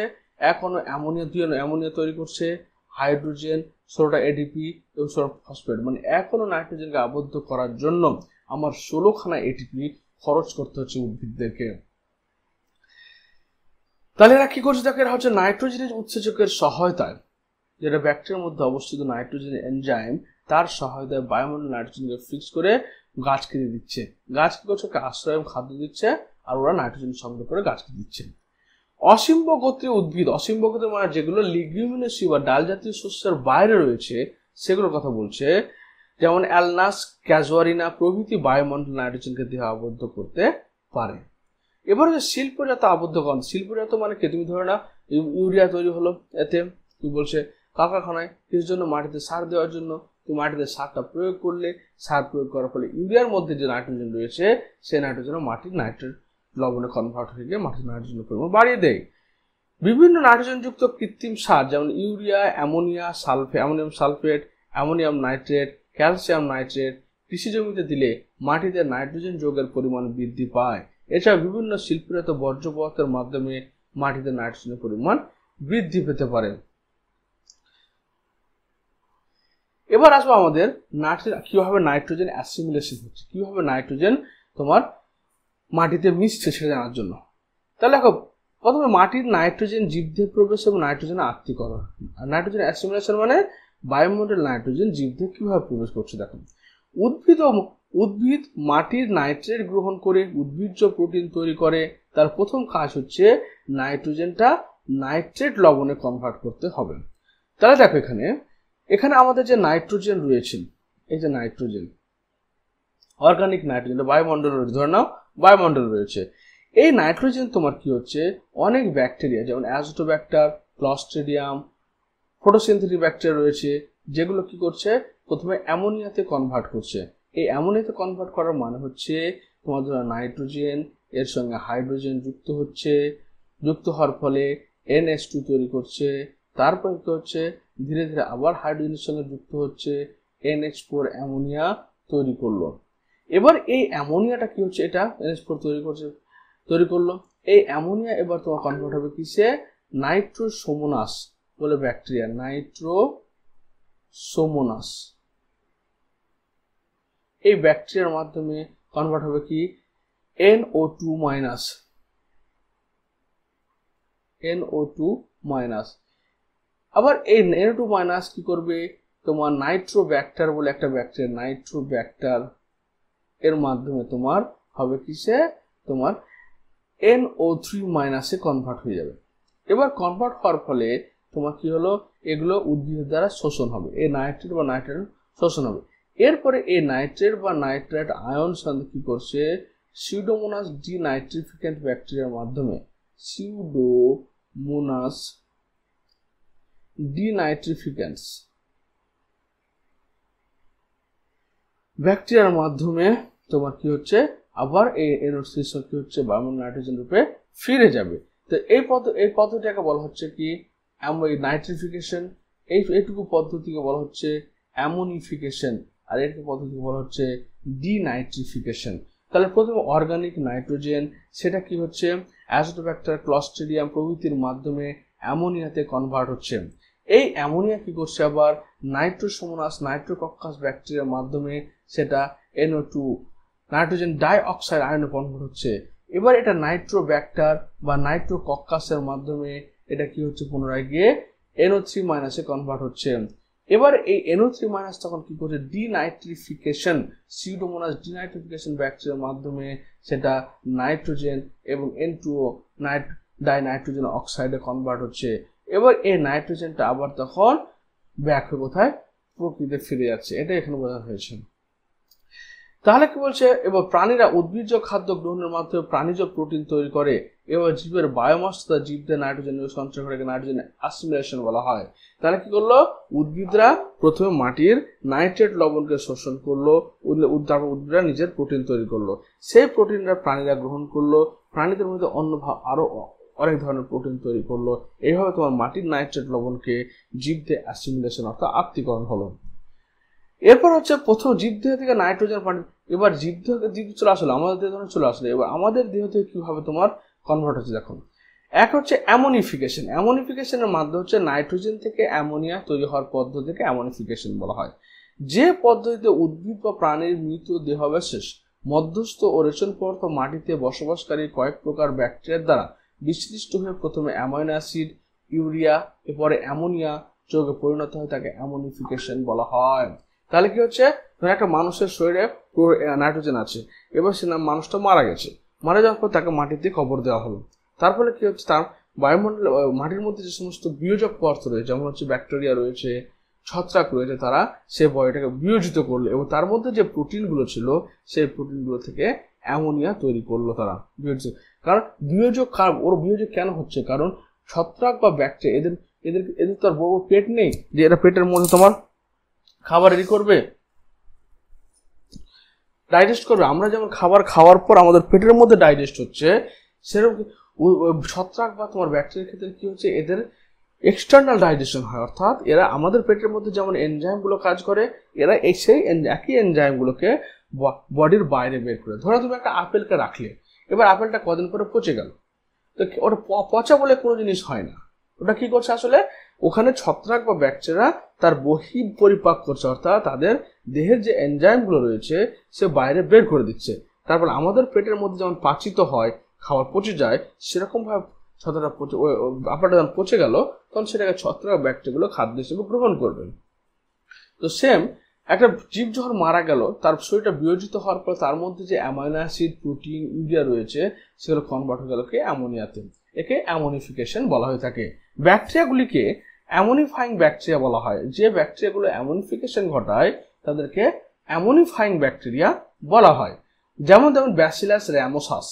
এক অনু অ্যামোনিয়া দুই অনু অ্যামোনিয়া তৈরি করছে হাইড্রোজেন ষোলোটা এটিপি এবং ষোলো ফসফেট মানে এক অনু নাইট্রোজেনকে আবদ্ধ করার জন্য আমার ষোলোখানা এটিপি খরচ করতে হচ্ছে উদ্ভিদদেরকে তাহলে এরা কি করছে দেখো এরা হচ্ছে নাইট্রোজেনের উৎসেচকের সহায়তায় যেটা ব্যাকটেরিয়ার মধ্যে অবস্থিত নাইট্রোজেন এনজাইম তার সহায়তায় বায়ুমণ্ডল নাইট্রোজেনকে ফিক্স করে গাছ কেটে দিচ্ছে গাছ কি করছে আশ্রয় খাদ্য দিচ্ছে আর ওরা নাইট্রোজেন সংগ্রহ করে গাছ দিচ্ছে অসীম্ব গোত্রীয় উদ্ভিদ অসীম্ব গোত্রের মানে যেগুলো লিগিউমিনেসি বা ডাল জাতীয় শস্যের বাইরে রয়েছে সেগুলোর কথা বলছে যেমন অ্যালনাস ক্যাজুয়ারিনা প্রভৃতি বায়ুমণ্ডল নাইট্রোজেনকে দেহ আবদ্ধ করতে পারে এবার যে শিল্পজাত আবদ্ধকরণ শিল্পজাত মানে কি তুমি ধরে না ইউরিয়া তৈরি হলো এতে কি বলছে কারখানায় কিছু জন্য মাটিতে সার দেওয়ার জন্য তুমি মাটিতে সারটা প্রয়োগ করলে সার প্রয়োগ করার ফলে ইউরিয়ার মধ্যে যে নাইট্রোজেন রয়েছে সেই নাইট্রোজেন মাটির নাইট্রোজেন লবণে কনভার্ট হয়ে গিয়ে মাটির নাইট্রোজেনের পরিমাণ বাড়িয়ে দেয় বিভিন্ন নাইট্রোজেনযুক্ত কৃত্রিম সার যেমন ইউরিয়া অ্যামোনিয়া সালফে ammonium sulphate ammonium nitrate calcium nitrate কৃষি জমিতে দিলে মাটিতে নাইট্রোজেন যোগের পরিমাণ বৃদ্ধি পায় এছাড়া বিভিন্ন শিল্পীরা তো বর্জ্য পদার্থের মাধ্যমে মাটিতে নাইট্রোজেনের পরিমাণ বৃদ্ধি পেতে পারে এবার আসবো আমাদের নাইট্রোজেন কিভাবে নাইট্রোজেন অ্যাসিমুলেশন হচ্ছে কিভাবে নাইট্রোজেন তোমার মাটিতে মিশছে সেটা জানার জন্য তাহলে দেখো প্রথমে মাটির নাইট্রোজেন জীবদেহে প্রবেশ এবং নাইট্রোজেন আত্মীকরণ আর নাইট্রোজেন অ্যাসিমুলেশন মানে বায়ুমন্ডল নাইট্রোজেন জীবদেহে কিভাবে প্রবেশ করছে দেখো উদ্ভিদ ও উদ্ভিদ মাটির নাইট্রেট গ্রহণ করে উদ্ভিজ্জ প্রোটিন তৈরি করে তার প্রথম কাজ হচ্ছে নাইট্রোজেনটা নাইট্রেট লবণে কনভার্ট করতে হবে তাহলে দেখো এখানে এখানে আমাদের যে নাইট্রোজেন রয়েছে এই যে নাইট্রোজেন অর্গানিক নাইট্রোজেন বায়ুমণ্ডল রয়েছে ধরে নাও বায়ুমণ্ডল রয়েছে এই নাইট্রোজেন তোমার কি হচ্ছে অনেক ব্যাকটেরিয়া যেমন অ্যাজোটোব্যাক্টার ক্লস্ট্রেডিয়াম ফটোসিনথেটিক ব্যাকটেরিয়া রয়েছে যেগুলো কি করছে প্রথমে অ্যামোনিয়াতে কনভার্ট করছে এই অ্যামোনিয়াতে কনভার্ট করার মানে হচ্ছে তোমার ধরো নাইট্রোজেন এর সঙ্গে হাইড্রোজেন যুক্ত হচ্ছে যুক্ত হওয়ার ফলে এনএস টু তৈরি করছে তারপরে কি হচ্ছে ধীরে ধীরে আবার হাইড্রোজেনের সঙ্গে যুক্ত হচ্ছে এনএস ফোর অ্যামোনিয়া তৈরি করলো এবার এই অ্যামোনিয়াটা কি হচ্ছে এটা এনএস ফোর তৈরি করছে তৈরি করলো এই অ্যামোনিয়া এবার তোমার কনভার্ট হবে কিসে নাইট্রোসোমোনাস বলে ব্যাকটেরিয়া নাইট্রোসোমোনাস এই ব্যাকটেরিয়ার মাধ্যমে কনভার্ট হবে কি O two minus N O two minus আবার এই ও টু মাইনাস কি করবে তোমার নাইট্রো ব্যাক্টার বলে একটা ব্যাকটেরিয়া ব্যাকটার এর মাধ্যমে তোমার হবে কিসে তোমার ও থ্রি মাইনাসে কনভার্ট হয়ে যাবে এবার কনভার্ট হওয়ার ফলে তোমার কি হলো এগুলো উদ্ভিদের দ্বারা শোষণ হবে এ নাইট্রেট বা নাইট্রেট শোষণ হবে এরপরে এই নাইট্রেট বা নাইট্রেট আয়ন সন্ধে কি করছে সিউডোমোনাস ডি নাইট্রিফিকেন্ট ব্যাকটেরিয়ার মাধ্যমে সিউডোমোনাস ডিনাইট্রিফিকেন্টস ব্যাকটেরিয়ার মাধ্যমে তোমার কি হচ্ছে আবার এই এনোসিস কি হচ্ছে বায়ুমন নাইট্রোজেন রূপে ফিরে যাবে তো এই পদ এই পদ্ধতিটাকে বলা হচ্ছে কি অ্যামো নাইট্রিফিকেশন এই এইটুকু পদ্ধতিকে বলা হচ্ছে অ্যামোনিফিকেশন আর এর পদ্ধতি বলা হচ্ছে ডিনাইট্রিফিকেশন তাহলে প্রথমে অর্গানিক নাইট্রোজেন সেটা কি হচ্ছে অ্যাজোটোব্যাক্টার ক্লস্টেরিয়াম প্রভৃতির মাধ্যমে অ্যামোনিয়াতে কনভার্ট হচ্ছে এই অ্যামোনিয়া কি করছে আবার নাইট্রোসোমোনাস নাইট্রোকক্কাস ব্যাকটেরিয়ার মাধ্যমে সেটা এনও টু নাইট্রোজেন ডাই অক্সাইড আয়নে কনভার্ট হচ্ছে এবার এটা নাইট্রোব্যাক্টার বা নাইট্রোকক্কাসের মাধ্যমে এটা কি হচ্ছে পুনরায় গিয়ে এনও থ্রি মাইনাসে কনভার্ট হচ্ছে এবার এই এনও থ্রি মাইনাস তখন কি করছে ডিনাইট্রিফিকেশন সিউডোমোনাস ডিনাইট্রিফিকেশন ব্যাকটেরিয়ার মাধ্যমে সেটা নাইট্রোজেন এবং এন টুও নাইট ডাই নাইট্রোজেন অক্সাইডে কনভার্ট হচ্ছে এবার এই নাইট্রোজেনটা আবার তখন ব্যাক হয়ে কোথায় প্রকৃতিতে ফিরে যাচ্ছে এটা এখানে বোঝা হয়েছে তাহলে কি বলছে এবার প্রাণীরা উদ্ভিজ্জ খাদ্য গ্রহণের মাধ্যমে প্রাণীজ প্রোটিন তৈরি করে এবার জীবের বায়োমাস তথা জীবদের নাইট্রোজেন সঞ্চয় করে নাইট্রোজেন অ্যাসিমিলেশন বলা হয় তাহলে কি করলো উদ্ভিদরা প্রথমে মাটির নাইট্রেট লবণকে শোষণ করলো তারপর উদ্ভিদরা নিজের প্রোটিন তৈরি করলো সেই প্রোটিনরা প্রাণীরা গ্রহণ করলো প্রাণীদের মধ্যে অন্য আরও অনেক ধরনের প্রোটিন তৈরি করলো এইভাবে তোমার মাটির নাইট্রেট লবণকে জীবদের অ্যাসিমিলেশন অর্থাৎ আত্মীকরণ হলো এরপর হচ্ছে প্রথম জীবদেহ থেকে নাইট্রোজেন পানি এবার জীবদেহ জীব চলে আসলো আমাদের দেহ ধরনের চলে আসলো এবার আমাদের দেহ থেকে কীভাবে তোমার কনভার্ট হচ্ছে দেখো এক হচ্ছে অ্যামোনিফিকেশন অ্যামোনিফিকেশনের মাধ্যমে হচ্ছে নাইট্রোজেন থেকে অ্যামোনিয়া তৈরি হওয়ার পদ্ধতিকে অ্যামোনিফিকেশন বলা হয় যে পদ্ধতিতে উদ্ভিদ বা প্রাণীর মৃত দেহাবশেষ মধ্যস্থ ও রেশন পদার্থ মাটিতে বসবাসকারী কয়েক প্রকার ব্যাকটেরিয়ার দ্বারা বিশ্লিষ্ট হয়ে প্রথমে অ্যামাইনো অ্যাসিড ইউরিয়া এরপরে অ্যামোনিয়া যোগে পরিণত হয় তাকে অ্যামোনিফিকেশন বলা হয় তাহলে কি হচ্ছে একটা মানুষের শরীরে নাইট্রোজেন আছে এবার সে মানুষটা মারা গেছে মারা যাওয়ার পর তাকে মাটিতে খবর দেওয়া হলো তার ফলে কী হচ্ছে তার বায়ুমণ্ডল মাটির মধ্যে যে সমস্ত বিয়োজক পদার্থ রয়েছে যেমন হচ্ছে ব্যাকটেরিয়া রয়েছে ছত্রাক রয়েছে তারা সে বয়টাকে বিয়োজিত করলো এবং তার মধ্যে যে প্রোটিনগুলো ছিল সেই প্রোটিনগুলো থেকে অ্যামোনিয়া তৈরি করলো তারা বিয়োজিত কারণ বিয়োজক কারণ ওর বিয়োজক কেন হচ্ছে কারণ ছত্রাক বা ব্যাকটেরিয়া এদের এদের এদের তো আর বড় পেট নেই যে এরা পেটের মধ্যে তোমার খাবার ই করবে ডাইজেস্ট করবে আমরা যেমন খাবার খাওয়ার পর আমাদের পেটের মধ্যে ডাইজেস্ট হচ্ছে সেরকম ছত্রাক বা তোমার ব্যাকটেরিয়ার ক্ষেত্রে কী হচ্ছে এদের এক্সটার্নাল ডাইজেশন হয় অর্থাৎ এরা আমাদের পেটের মধ্যে যেমন এনজাইমগুলো কাজ করে এরা এই সেই একই এনজাইমগুলোকে বডির বাইরে বের করে ধরো তুমি একটা আপেলকে রাখলে এবার আপেলটা কদিন পরে পচে গেল তো ওটা পচা বলে কোনো জিনিস হয় না ওটা কি করছে আসলে ওখানে ছত্রাক বা ব্যাকটেরিয়া তার বহি পরিপাক করছে অর্থাৎ তাদের দেহের যে এনজাইমগুলো রয়েছে সে বাইরে বের করে দিচ্ছে তারপর আমাদের পেটের মধ্যে যেমন পাচিত হয় খাবার পচে যায় সেরকমভাবে ছত্রাক পচে আপনারটা যখন পচে গেল তখন সেটাকে ছত্রাক ব্যাকটেরিয়াগুলো খাদ্য হিসেবে গ্রহণ করবেন তো সেম একটা জীব যখন মারা গেল তার শরীরটা বিয়োজিত হওয়ার পর তার মধ্যে যে অ্যামাইনো অ্যাসিড প্রোটিন ইউরিয়া রয়েছে সেগুলো কনভার্ট হয়ে গেল কে অ্যামোনিয়াতে একে অ্যামোনিফিকেশন বলা হয়ে থাকে ব্যাকটেরিয়াগুলিকে অ্যামোনিফাইং ব্যাকটেরিয়া বলা হয় যে ব্যাকটেরিয়াগুলো অ্যামোনিফিকেশন ঘটায় তাদেরকে অ্যামোনিফাইং ব্যাকটেরিয়া বলা হয় যেমন যেমন ব্যাসিলাস র্যামোসাস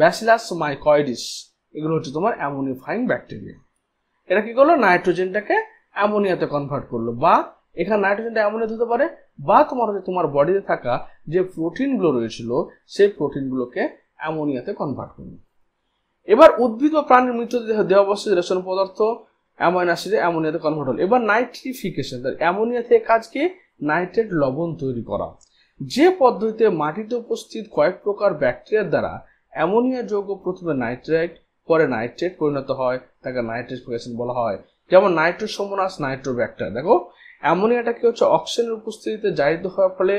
ব্যাসিলাস মাইকয়েডিস এগুলো হচ্ছে তোমার অ্যামোনিফাইং ব্যাকটেরিয়া এরা কি করলো নাইট্রোজেনটাকে অ্যামোনিয়াতে কনভার্ট করলো বা এখানে নাইট্রোজেনটা অ্যামোনিয়া হতে পারে বা তোমার হচ্ছে তোমার বডিতে থাকা যে প্রোটিনগুলো রয়েছিল সেই প্রোটিনগুলোকে অ্যামোনিয়াতে কনভার্ট করলো এবার উদ্ভিদ বা প্রাণীর মৃত্যু দেহাবশেষ রেশন পদার্থ অ্যামাইনো অ্যাসিডে অ্যামোনিয়াতে কনভার্ট হলো এবার নাইট্রিফিকেশন অ্যামোনিয়া থেকে কাজ কি নাইট্রেট লবণ তৈরি করা যে পদ্ধতিতে মাটিতে উপস্থিত কয়েক প্রকার ব্যাকটেরিয়ার দ্বারা অ্যামোনিয়া যৌগ প্রথমে নাইট্রেট পরে নাইট্রেট পরিণত হয় তাকে নাইট্রিফিকেশন বলা হয় যেমন নাইট্রোসোমোনাস নাইট্রোব্যাক্টার দেখো অ্যামোনিয়াটা কি হচ্ছে অক্সিজেনের উপস্থিতিতে জারিত হওয়ার ফলে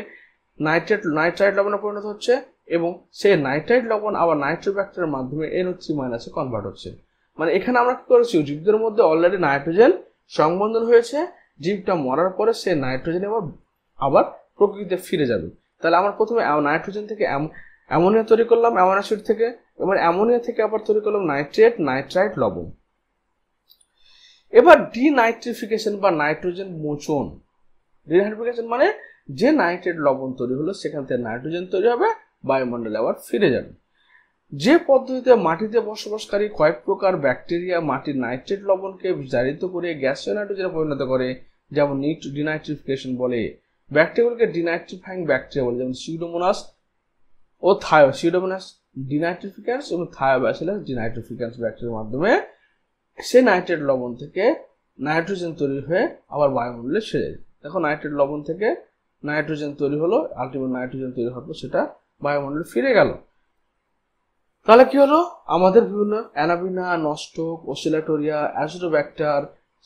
নাইট্রেট নাইট্রাইট লবণে পরিণত হচ্ছে এবং সেই নাইট্রাইট লবণ আবার নাইট্রোব্যাক্টারের মাধ্যমে ও থ্রি মাইনাসে কনভার্ট হচ্ছে মানে এখানে আমরা কি করেছি জীবদের মধ্যে অলরেডি নাইট্রোজেন সংবন্ধন হয়েছে জীবটা মরার পরে সে নাইট্রোজেন আবার আবার প্রকৃতিতে ফিরে যাবে তাহলে আমরা প্রথমে নাইট্রোজেন থেকে অ্যামোনিয়া তৈরি করলাম অ্যামোনাসিড অ্যাসিড থেকে এবার অ্যামোনিয়া থেকে আবার তৈরি করলাম নাইট্রেট নাইট্রাইট লবণ এবার ডিনাইট্রিফিকেশন বা নাইট্রোজেন মোচন ডিনাইট্রিফিকেশন মানে যে নাইট্রেট লবণ তৈরি হলো সেখান থেকে নাইট্রোজেন তৈরি হবে বায়ুমণ্ডলে আবার ফিরে যাবে যে পদ্ধতিতে মাটিতে বসবাসকারী কয়েক প্রকার ব্যাকটেরিয়া মাটির নাইট্রেট লবণকে জারিত করে গ্যাসীয় নাইট্রোজেনে পরিণত করে যেমন ডিনাইট্রিফিকেশন বলে ব্যাকটেরিয়াগুলোকে ডিনাইট্রিফাইং ব্যাকটেরিয়া বলে যেমন সিউডোমোনাস ও থায়ো সিউডোমোনাস ডিনাইট্রিফিক্যান্স এবং থায়োব্যাসিলাস ডিনাইট্রিফিকেন্স ব্যাকটেরিয়ার মাধ্যমে সে নাইট্রেট লবণ থেকে নাইট্রোজেন তৈরি হয়ে আবার বায়ুমণ্ডলে ছেড়ে যায় দেখো নাইট্রেট লবণ থেকে নাইট্রোজেন তৈরি হলো আলটিমেট নাইট্রোজেন তৈরি হওয়ার পর সেটা বায়ুমণ্ডলে ফিরে গেল তাহলে কি হলো আমাদের বিভিন্ন অ্যানাবিনা নস্টক ওসিলাটোরিয়া অ্যাজোব্যাক্টার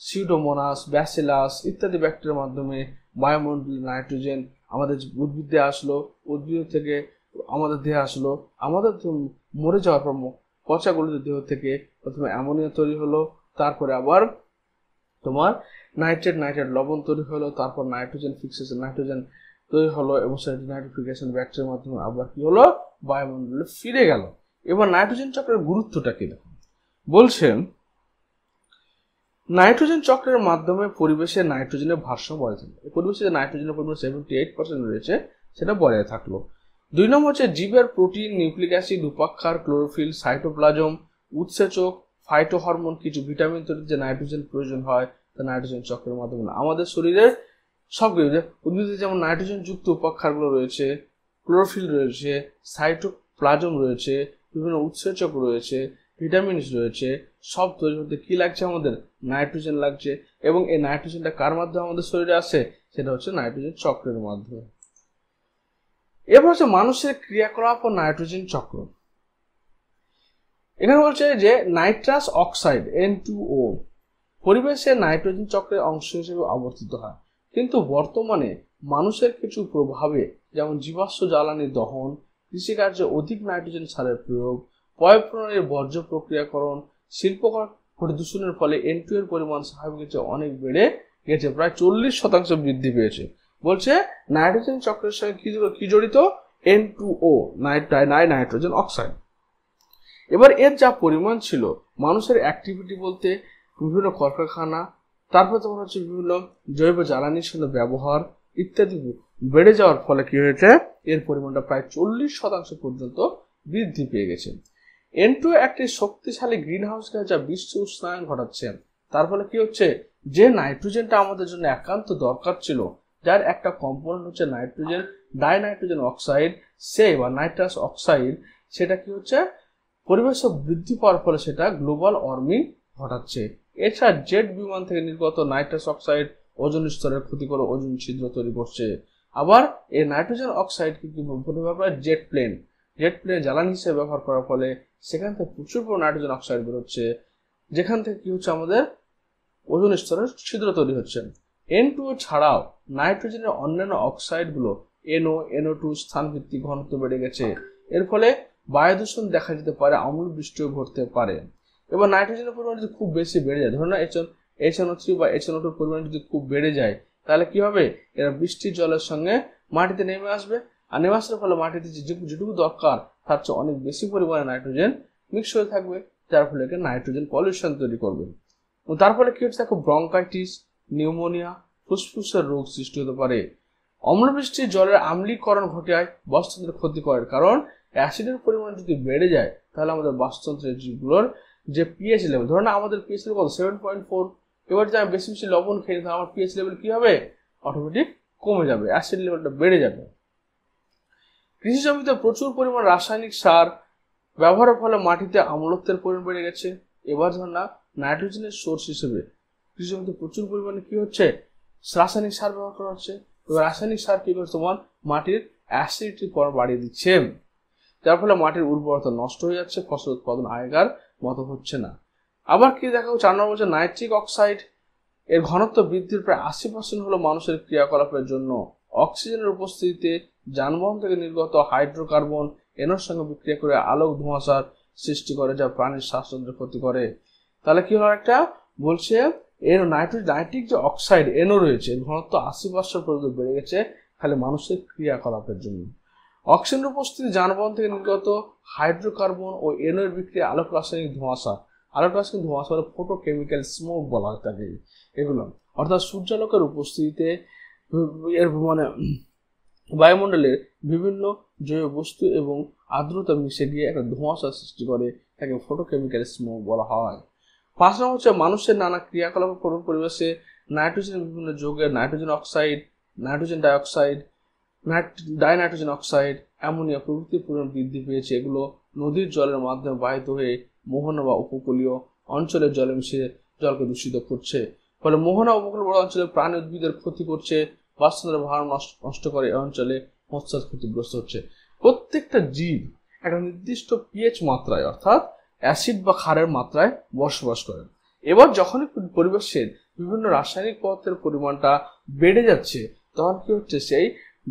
সিউডোমোনাস ব্যাসেলাস ইত্যাদি ব্যাকটেরিয়ার মাধ্যমে বায়ুমণ্ডলে নাইট্রোজেন আমাদের উদ্ভিদে আসলো উদ্ভিদ থেকে আমাদের দেহে আসলো আমাদের মরে যাওয়ার পর পচাগলিত দেহ থেকে প্রথমে অ্যামোনিয়া তৈরি হলো তারপরে আবার তোমার নাইট্রেট নাইট্রেট লবণ তৈরি হলো তারপর নাইট্রোজেন ফিক্সেশন নাইট্রোজেন তৈরি হলো এবং সেটি নাইট্রোফিকেশন ব্যাকটেরিয়ার মাধ্যমে আবার কি হলো বায়ুমণ্ডলে ফিরে গেল এবার নাইট্রোজেন চক্রের গুরুত্বটা কি দেখুন বলছেন নাইট্রোজেন চক্রের মাধ্যমে পরিবেশে নাইট্রোজেনের ভারসাম্য বজায় থাকে পরিবেশে যে নাইট্রোজেনের পরিমাণ সেভেন্টি এইট পার্সেন্ট রয়েছে সেটা বজায় থাকলো দুই নম্বর হচ্ছে জীবের প্রোটিন নিউক্লিক অ্যাসিড উপাক্ষার ক্লোরোফিল সাইটোপ্লাজম উৎসেচক ফাইটোহরমোন কিছু ভিটামিন তৈরি যে নাইট্রোজেন প্রয়োজন হয় তা নাইট্রোজেন চক্রের মাধ্যমে আমাদের শরীরের সব উদ্ভিদে যেমন নাইট্রোজেন যুক্ত উপাক্ষারগুলো রয়েছে ক্লোরোফিল রয়েছে সাইটোপ্লাজম রয়েছে বিভিন্ন উৎসেচক রয়েছে ভিটামিনস রয়েছে সব তৈরি মধ্যে কী লাগছে আমাদের নাইট্রোজেন লাগছে এবং এই নাইট্রোজেনটা কার মাধ্যমে আমাদের শরীরে আসে সেটা হচ্ছে নাইট্রোজেন চক্রের মাধ্যমে এবার হচ্ছে মানুষের ক্রিয়াকলাপ ও নাইট্রোজেন চক্র এখানে বলছে যে nitrous oxide N two O পরিবেশে নাইট্রোজেন চক্রের অংশ হিসেবে আবর্তিত হয় কিন্তু বর্তমানে মানুষের কিছু প্রভাবে যেমন জীবাশ্ম জ্বালানি দহন কৃষিকার্যে অধিক নাইট্রোজেন সারের প্রয়োগ পয়প্রণের বর্জ্য প্রক্রিয়াকরণ শিল্প দূষণের ফলে এন টু এর পরিমাণ স্বাভাবিক অনেক বেড়ে গেছে প্রায় চল্লিশ শতাংশ বৃদ্ধি পেয়েছে বলছে নাইট্রোজেন চক্রের সঙ্গে কি কি জড়িত এন টু ও নাই নাইট্রোজেন অক্সাইড এবার এর যা পরিমাণ ছিল মানুষের অ্যাক্টিভিটি বলতে বিভিন্ন কলকারখানা তারপর তোমার হচ্ছে বিভিন্ন জৈব জ্বালানির সঙ্গে ব্যবহার ইত্যাদি বেড়ে যাওয়ার ফলে কি হয়েছে এর পরিমাণটা প্রায় চল্লিশ শতাংশ পর্যন্ত বৃদ্ধি পেয়ে গেছে এন টু একটি শক্তিশালী গ্রিন হাউস গ্যাস যা বিশ্ব উষ্ণায়ন ঘটাচ্ছে তার ফলে কি হচ্ছে যে নাইট্রোজেনটা আমাদের জন্য একান্ত দরকার ছিল যার একটা কম্পোনেন্ট হচ্ছে নাইট্রোজেন ডাই নাইট্রোজেন অক্সাইড সে বা নাইট্রাস অক্সাইড সেটা কি হচ্ছে পরিবেশ বৃদ্ধি পাওয়ার ফলে সেটা গ্লোবাল ওয়ার্মিং ঘটাচ্ছে এছাড়া জেট বিমান থেকে নির্গত নাইট্রাস অক্সাইড ওজন স্তরের ক্ষতি করে ওজন ছিদ্র তৈরি করছে আবার এই নাইট্রোজেন অক্সাইডকে কি জেট প্লেন জেট প্লেন জ্বালানি হিসেবে ব্যবহার করার ফলে সেখান থেকে প্রচুর পর নাইট্রোজেন অক্সাইড বেরোচ্ছে যেখান থেকে কি হচ্ছে আমাদের ওজন স্তরের ছিদ্র তৈরি হচ্ছে এন টু ছাড়াও নাইট্রোজেনের অন্যান্য অক্সাইডগুলো এনও এনও টু স্থানভিত্তিক ঘনত্ব বেড়ে গেছে এর ফলে বায়ু দূষণ দেখা যেতে পারে অম্ল বৃষ্টিও ঘটতে পারে এবার নাইট্রোজেনের পরিমাণ যদি খুব বেশি বেড়ে যায় ধরুন না এইচ এন থ্রি বা এইচ টুর পরিমাণ যদি খুব বেড়ে যায় তাহলে কি হবে এরা বৃষ্টির জলের সঙ্গে মাটিতে নেমে আসবে আর নেমে আসার ফলে মাটিতে যেটুকু দরকার তার চেয়ে অনেক বেশি পরিমাণে নাইট্রোজেন মিক্স হয়ে থাকবে যার ফলে একে নাইট্রোজেন পলিউশন তৈরি করবে তার ফলে কি হচ্ছে দেখো ব্রঙ্কাইটিস নিউমোনিয়া ফুসফুসের রোগ সৃষ্টি হতে পারে অম্লবৃষ্টির জলের আম্লীকরণ ঘটায় বাস্তুতন্ত্রের ক্ষতি করে কারণ অ্যাসিডের পরিমাণ যদি বেড়ে যায় তাহলে আমাদের বাস্তুতন্ত্রের জীবগুলোর যে পিএইচ লেভেল ধরুন আমাদের পিএইচ লেভেল কত সেভেন পয়েন্ট ফোর এবার যে আমি বেশি বেশি লবণ খেয়ে নিতাম আমার পিএইচ লেভেল কী হবে অটোমেটিক কমে যাবে অ্যাসিড লেভেলটা বেড়ে যাবে কৃষি জমিতে প্রচুর পরিমাণ রাসায়নিক সার ব্যবহারের ফলে মাটিতে আমলত্বের পরিমাণ বেড়ে গেছে এবার ধর না নাইট্রোজেনের সোর্স হিসেবে কৃষি জমিতে প্রচুর পরিমাণে কি হচ্ছে রাসায়নিক সার ব্যবহার করা হচ্ছে এবার রাসায়নিক সার কি করছে তোমার মাটির অ্যাসিডিটি পর বাড়িয়ে দিচ্ছে যার ফলে মাটির উর্বরতা নষ্ট হয়ে যাচ্ছে ফসল উৎপাদন আগেকার মতো হচ্ছে না আবার কি দেখা চার নম্বর হচ্ছে নাইট্রিক অক্সাইড এর ঘনত্ব বৃদ্ধির প্রায় আশি পার্সেন্ট হলো মানুষের ক্রিয়াকলাপের জন্য অক্সিজেনের উপস্থিতিতে যানবাহন থেকে নির্গত হাইড্রোকার্বন এনোর সঙ্গে বিক্রিয়া করে আলোক ধোঁয়াশার সৃষ্টি করে যা প্রাণীর শ্বাসতন্ত্রের ক্ষতি করে তাহলে কি হয় একটা বলছে এর নাইট্রো নাইট্রিক যে অক্সাইড এনও রয়েছে ঘনত্ব আশি পার্সেন্ট পর্যন্ত বেড়ে গেছে খালি মানুষের ক্রিয়াকলাপের জন্য অক্সিজেনের উপস্থিতি যানবাহন থেকে নির্গত হাইড্রোকার্বন ও এনোর বিক্রিয়া আলোক রাসায়নিক ধোঁয়াশা আলোটাসকে ধোঁয়াশা ফটো ফটোকেমিক্যাল স্মোক বলা হয় তাকে এগুলো অর্থাৎ সূর্যালোকের উপস্থিতিতে এর মানে বায়ুমণ্ডলের বিভিন্ন জৈব বস্তু এবং আর্দ্রতা মিশে গিয়ে একটা ধোঁয়াশা সৃষ্টি করে তাকে ফটোকেমিক্যাল স্মোক বলা হয় পাঁচ নম্বর হচ্ছে মানুষের নানা ক্রিয়াকলাপ পরিবেশে নাইট্রোজেনের বিভিন্ন যোগের nitrogen oxide nitrogen dioxide dinitrogen oxide ammonia প্রভৃতি পরিমাণ বৃদ্ধি পেয়েছে এগুলো নদীর জলের মাধ্যমে বাহিত হয়ে মোহনা বা উপকূলীয় অঞ্চলের জলে মিশে জলকে দূষিত করছে ফলে মোহনা উপকূল বড় অঞ্চলে প্রাণী উদ্ভিদের ক্ষতি করছে বাস্তুতন্ত্রের ভার নষ্ট করে এই অঞ্চলে মৎস্য ক্ষতিগ্রস্ত হচ্ছে প্রত্যেকটা জীব একটা নির্দিষ্ট পিএইচ মাত্রায় অর্থাৎ অ্যাসিড বা ক্ষারের মাত্রায় বসবাস করে এবার যখন পরিবেশের বিভিন্ন রাসায়নিক পদার্থের পরিমাণটা বেড়ে যাচ্ছে তখন কি হচ্ছে সেই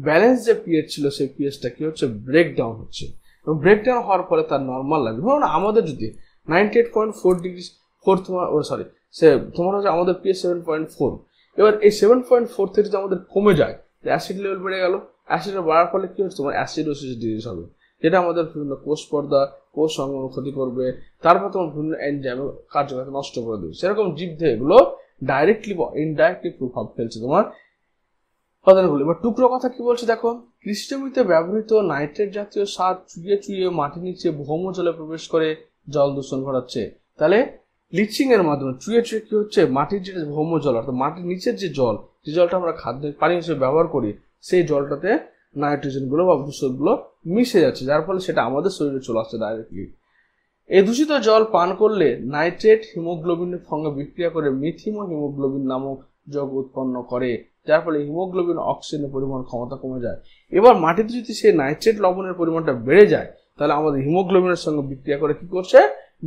ব্যালেন্স যে পিএইচ ছিল সেই পিএইচটা কি হচ্ছে ব্রেকডাউন হচ্ছে এবং ব্রেকডাউন হওয়ার ফলে তার নর্মাল লাগবে ধরুন আমাদের যদি ninety eight point four degree four তোমার ও সরি সে তোমার হচ্ছে আমাদের পিএস সেভেন পয়েন্ট ফোর এবার এই সেভেন পয়েন্ট ফোর থেকে আমাদের কমে যায় অ্যাসিড লেভেল বেড়ে গেল অ্যাসিডের বাড়ার ফলে কি হচ্ছে তোমার অ্যাসিডোসিস ডিজিজ হবে যেটা আমাদের বিভিন্ন কোষ পর্দা কোষ সংগ্রহ ক্ষতি করবে তারপর তোমার বিভিন্ন এনজাইম কার্যকারিতা নষ্ট করে দেবে সেরকম জীবদেহ এগুলো ডাইরেক্টলি বা ইনডাইরেক্টলি প্রভাব ফেলছে তোমার উপাদানগুলো এবার টুকরো কথা কি বলছে দেখো কৃষি ব্যবহৃত নাইট্রেট জাতীয় সার চুইয়ে চুইয়ে মাটির নিচে ভৌম জলে প্রবেশ করে জল দূষণ ঘটাচ্ছে তাহলে লিচিং এর মাধ্যমে চুয়ে চুয়ে কি হচ্ছে মাটির যে ভৌম জল অর্থাৎ মাটির নিচের যে জল যে জলটা আমরা খাদ্য পানি হিসেবে ব্যবহার করি সেই জলটাতে নাইট্রোজেনগুলো বা দূষণগুলো মিশে যাচ্ছে যার ফলে সেটা আমাদের শরীরে চলে আসছে ডাইরেক্টলি এই দূষিত জল পান করলে নাইট্রেট হিমোগ্লোবিনের সঙ্গে বিক্রিয়া করে মিথিমো হিমোগ্লোবিন নামক যোগ উৎপন্ন করে যার ফলে হিমোগ্লোবিন অক্সিজেনের পরিমাণ ক্ষমতা কমে যায় এবার মাটিতে যদি সেই নাইট্রেট লবণের পরিমাণটা বেড়ে যায় তাহলে আমাদের হিমোগ্লোবিনের সঙ্গে বিক্রিয়া করে কি করছে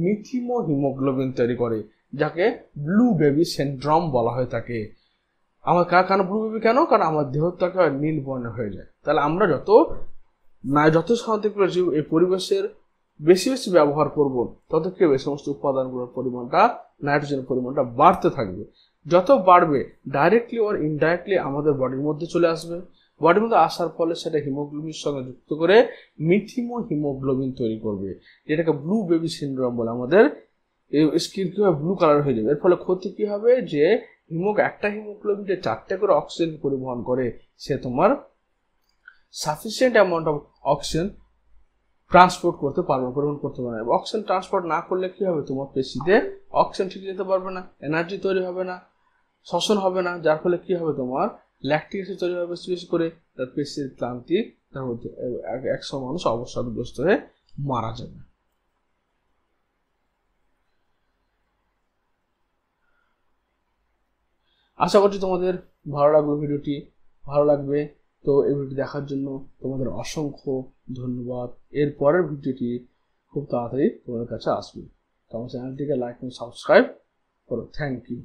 মিথিমো হিমোগ্লোবিন তৈরি করে যাকে ব্লু বেবি সেন্ড্রম বলা হয়ে থাকে আমার কার কেন ব্লু বেবি কেন কারণ আমার দেহত্বকে নীল বর্ণ হয়ে যায় তাহলে আমরা যত না যত সামাজিক করেছি এই পরিবেশের বেশি বেশি ব্যবহার করব তত এই সমস্ত উপাদানগুলোর পরিমাণটা নাইট্রোজেনের পরিমাণটা বাড়তে থাকবে যত বাড়বে ডাইরেক্টলি ওর ইনডাইরেক্টলি আমাদের বডির মধ্যে চলে আসবে বডির মধ্যে আসার ফলে সেটা হিমোগ্লোবিনের সঙ্গে যুক্ত করে মিথিমো হিমোগ্লোবিন তৈরি করবে যেটাকে ব্লু বেবি সিন্ড্রোম বলে আমাদের স্কিন কিভাবে ব্লু কালার হয়ে যাবে এর ফলে ক্ষতি কী হবে যে হিমোগ একটা হিমোগ্লোবিন যে চারটে করে অক্সিজেন পরিবহন করে সে তোমার sufficient amount of oxygen transport করতে পারবে না পরিবহন করতে পারবে না অক্সিজেন ট্রান্সপোর্ট না করলে কি হবে তোমার পেশিতে অক্সিজেন ঠিক যেতে পারবে না এনার্জি তৈরি হবে না শ্বসন হবে না যার ফলে কি হবে তোমার ল্যাকটিক অ্যাসিড তৈরি হবে বেশি করে তার পেশির ক্লান্তি তার মধ্যে একশো মানুষ অবসাদগ্রস্ত হয়ে মারা যাবে আশা করছি তোমাদের ভালো লাগবে ভিডিওটি ভালো লাগবে তো এই ভিডিওটি দেখার জন্য তোমাদের অসংখ্য ধন্যবাদ এর পরের ভিডিওটি খুব তাড়াতাড়ি তোমাদের কাছে আসবে তো আমার চ্যানেলটিকে লাইক এবং সাবস্ক্রাইব করো থ্যাংক ইউ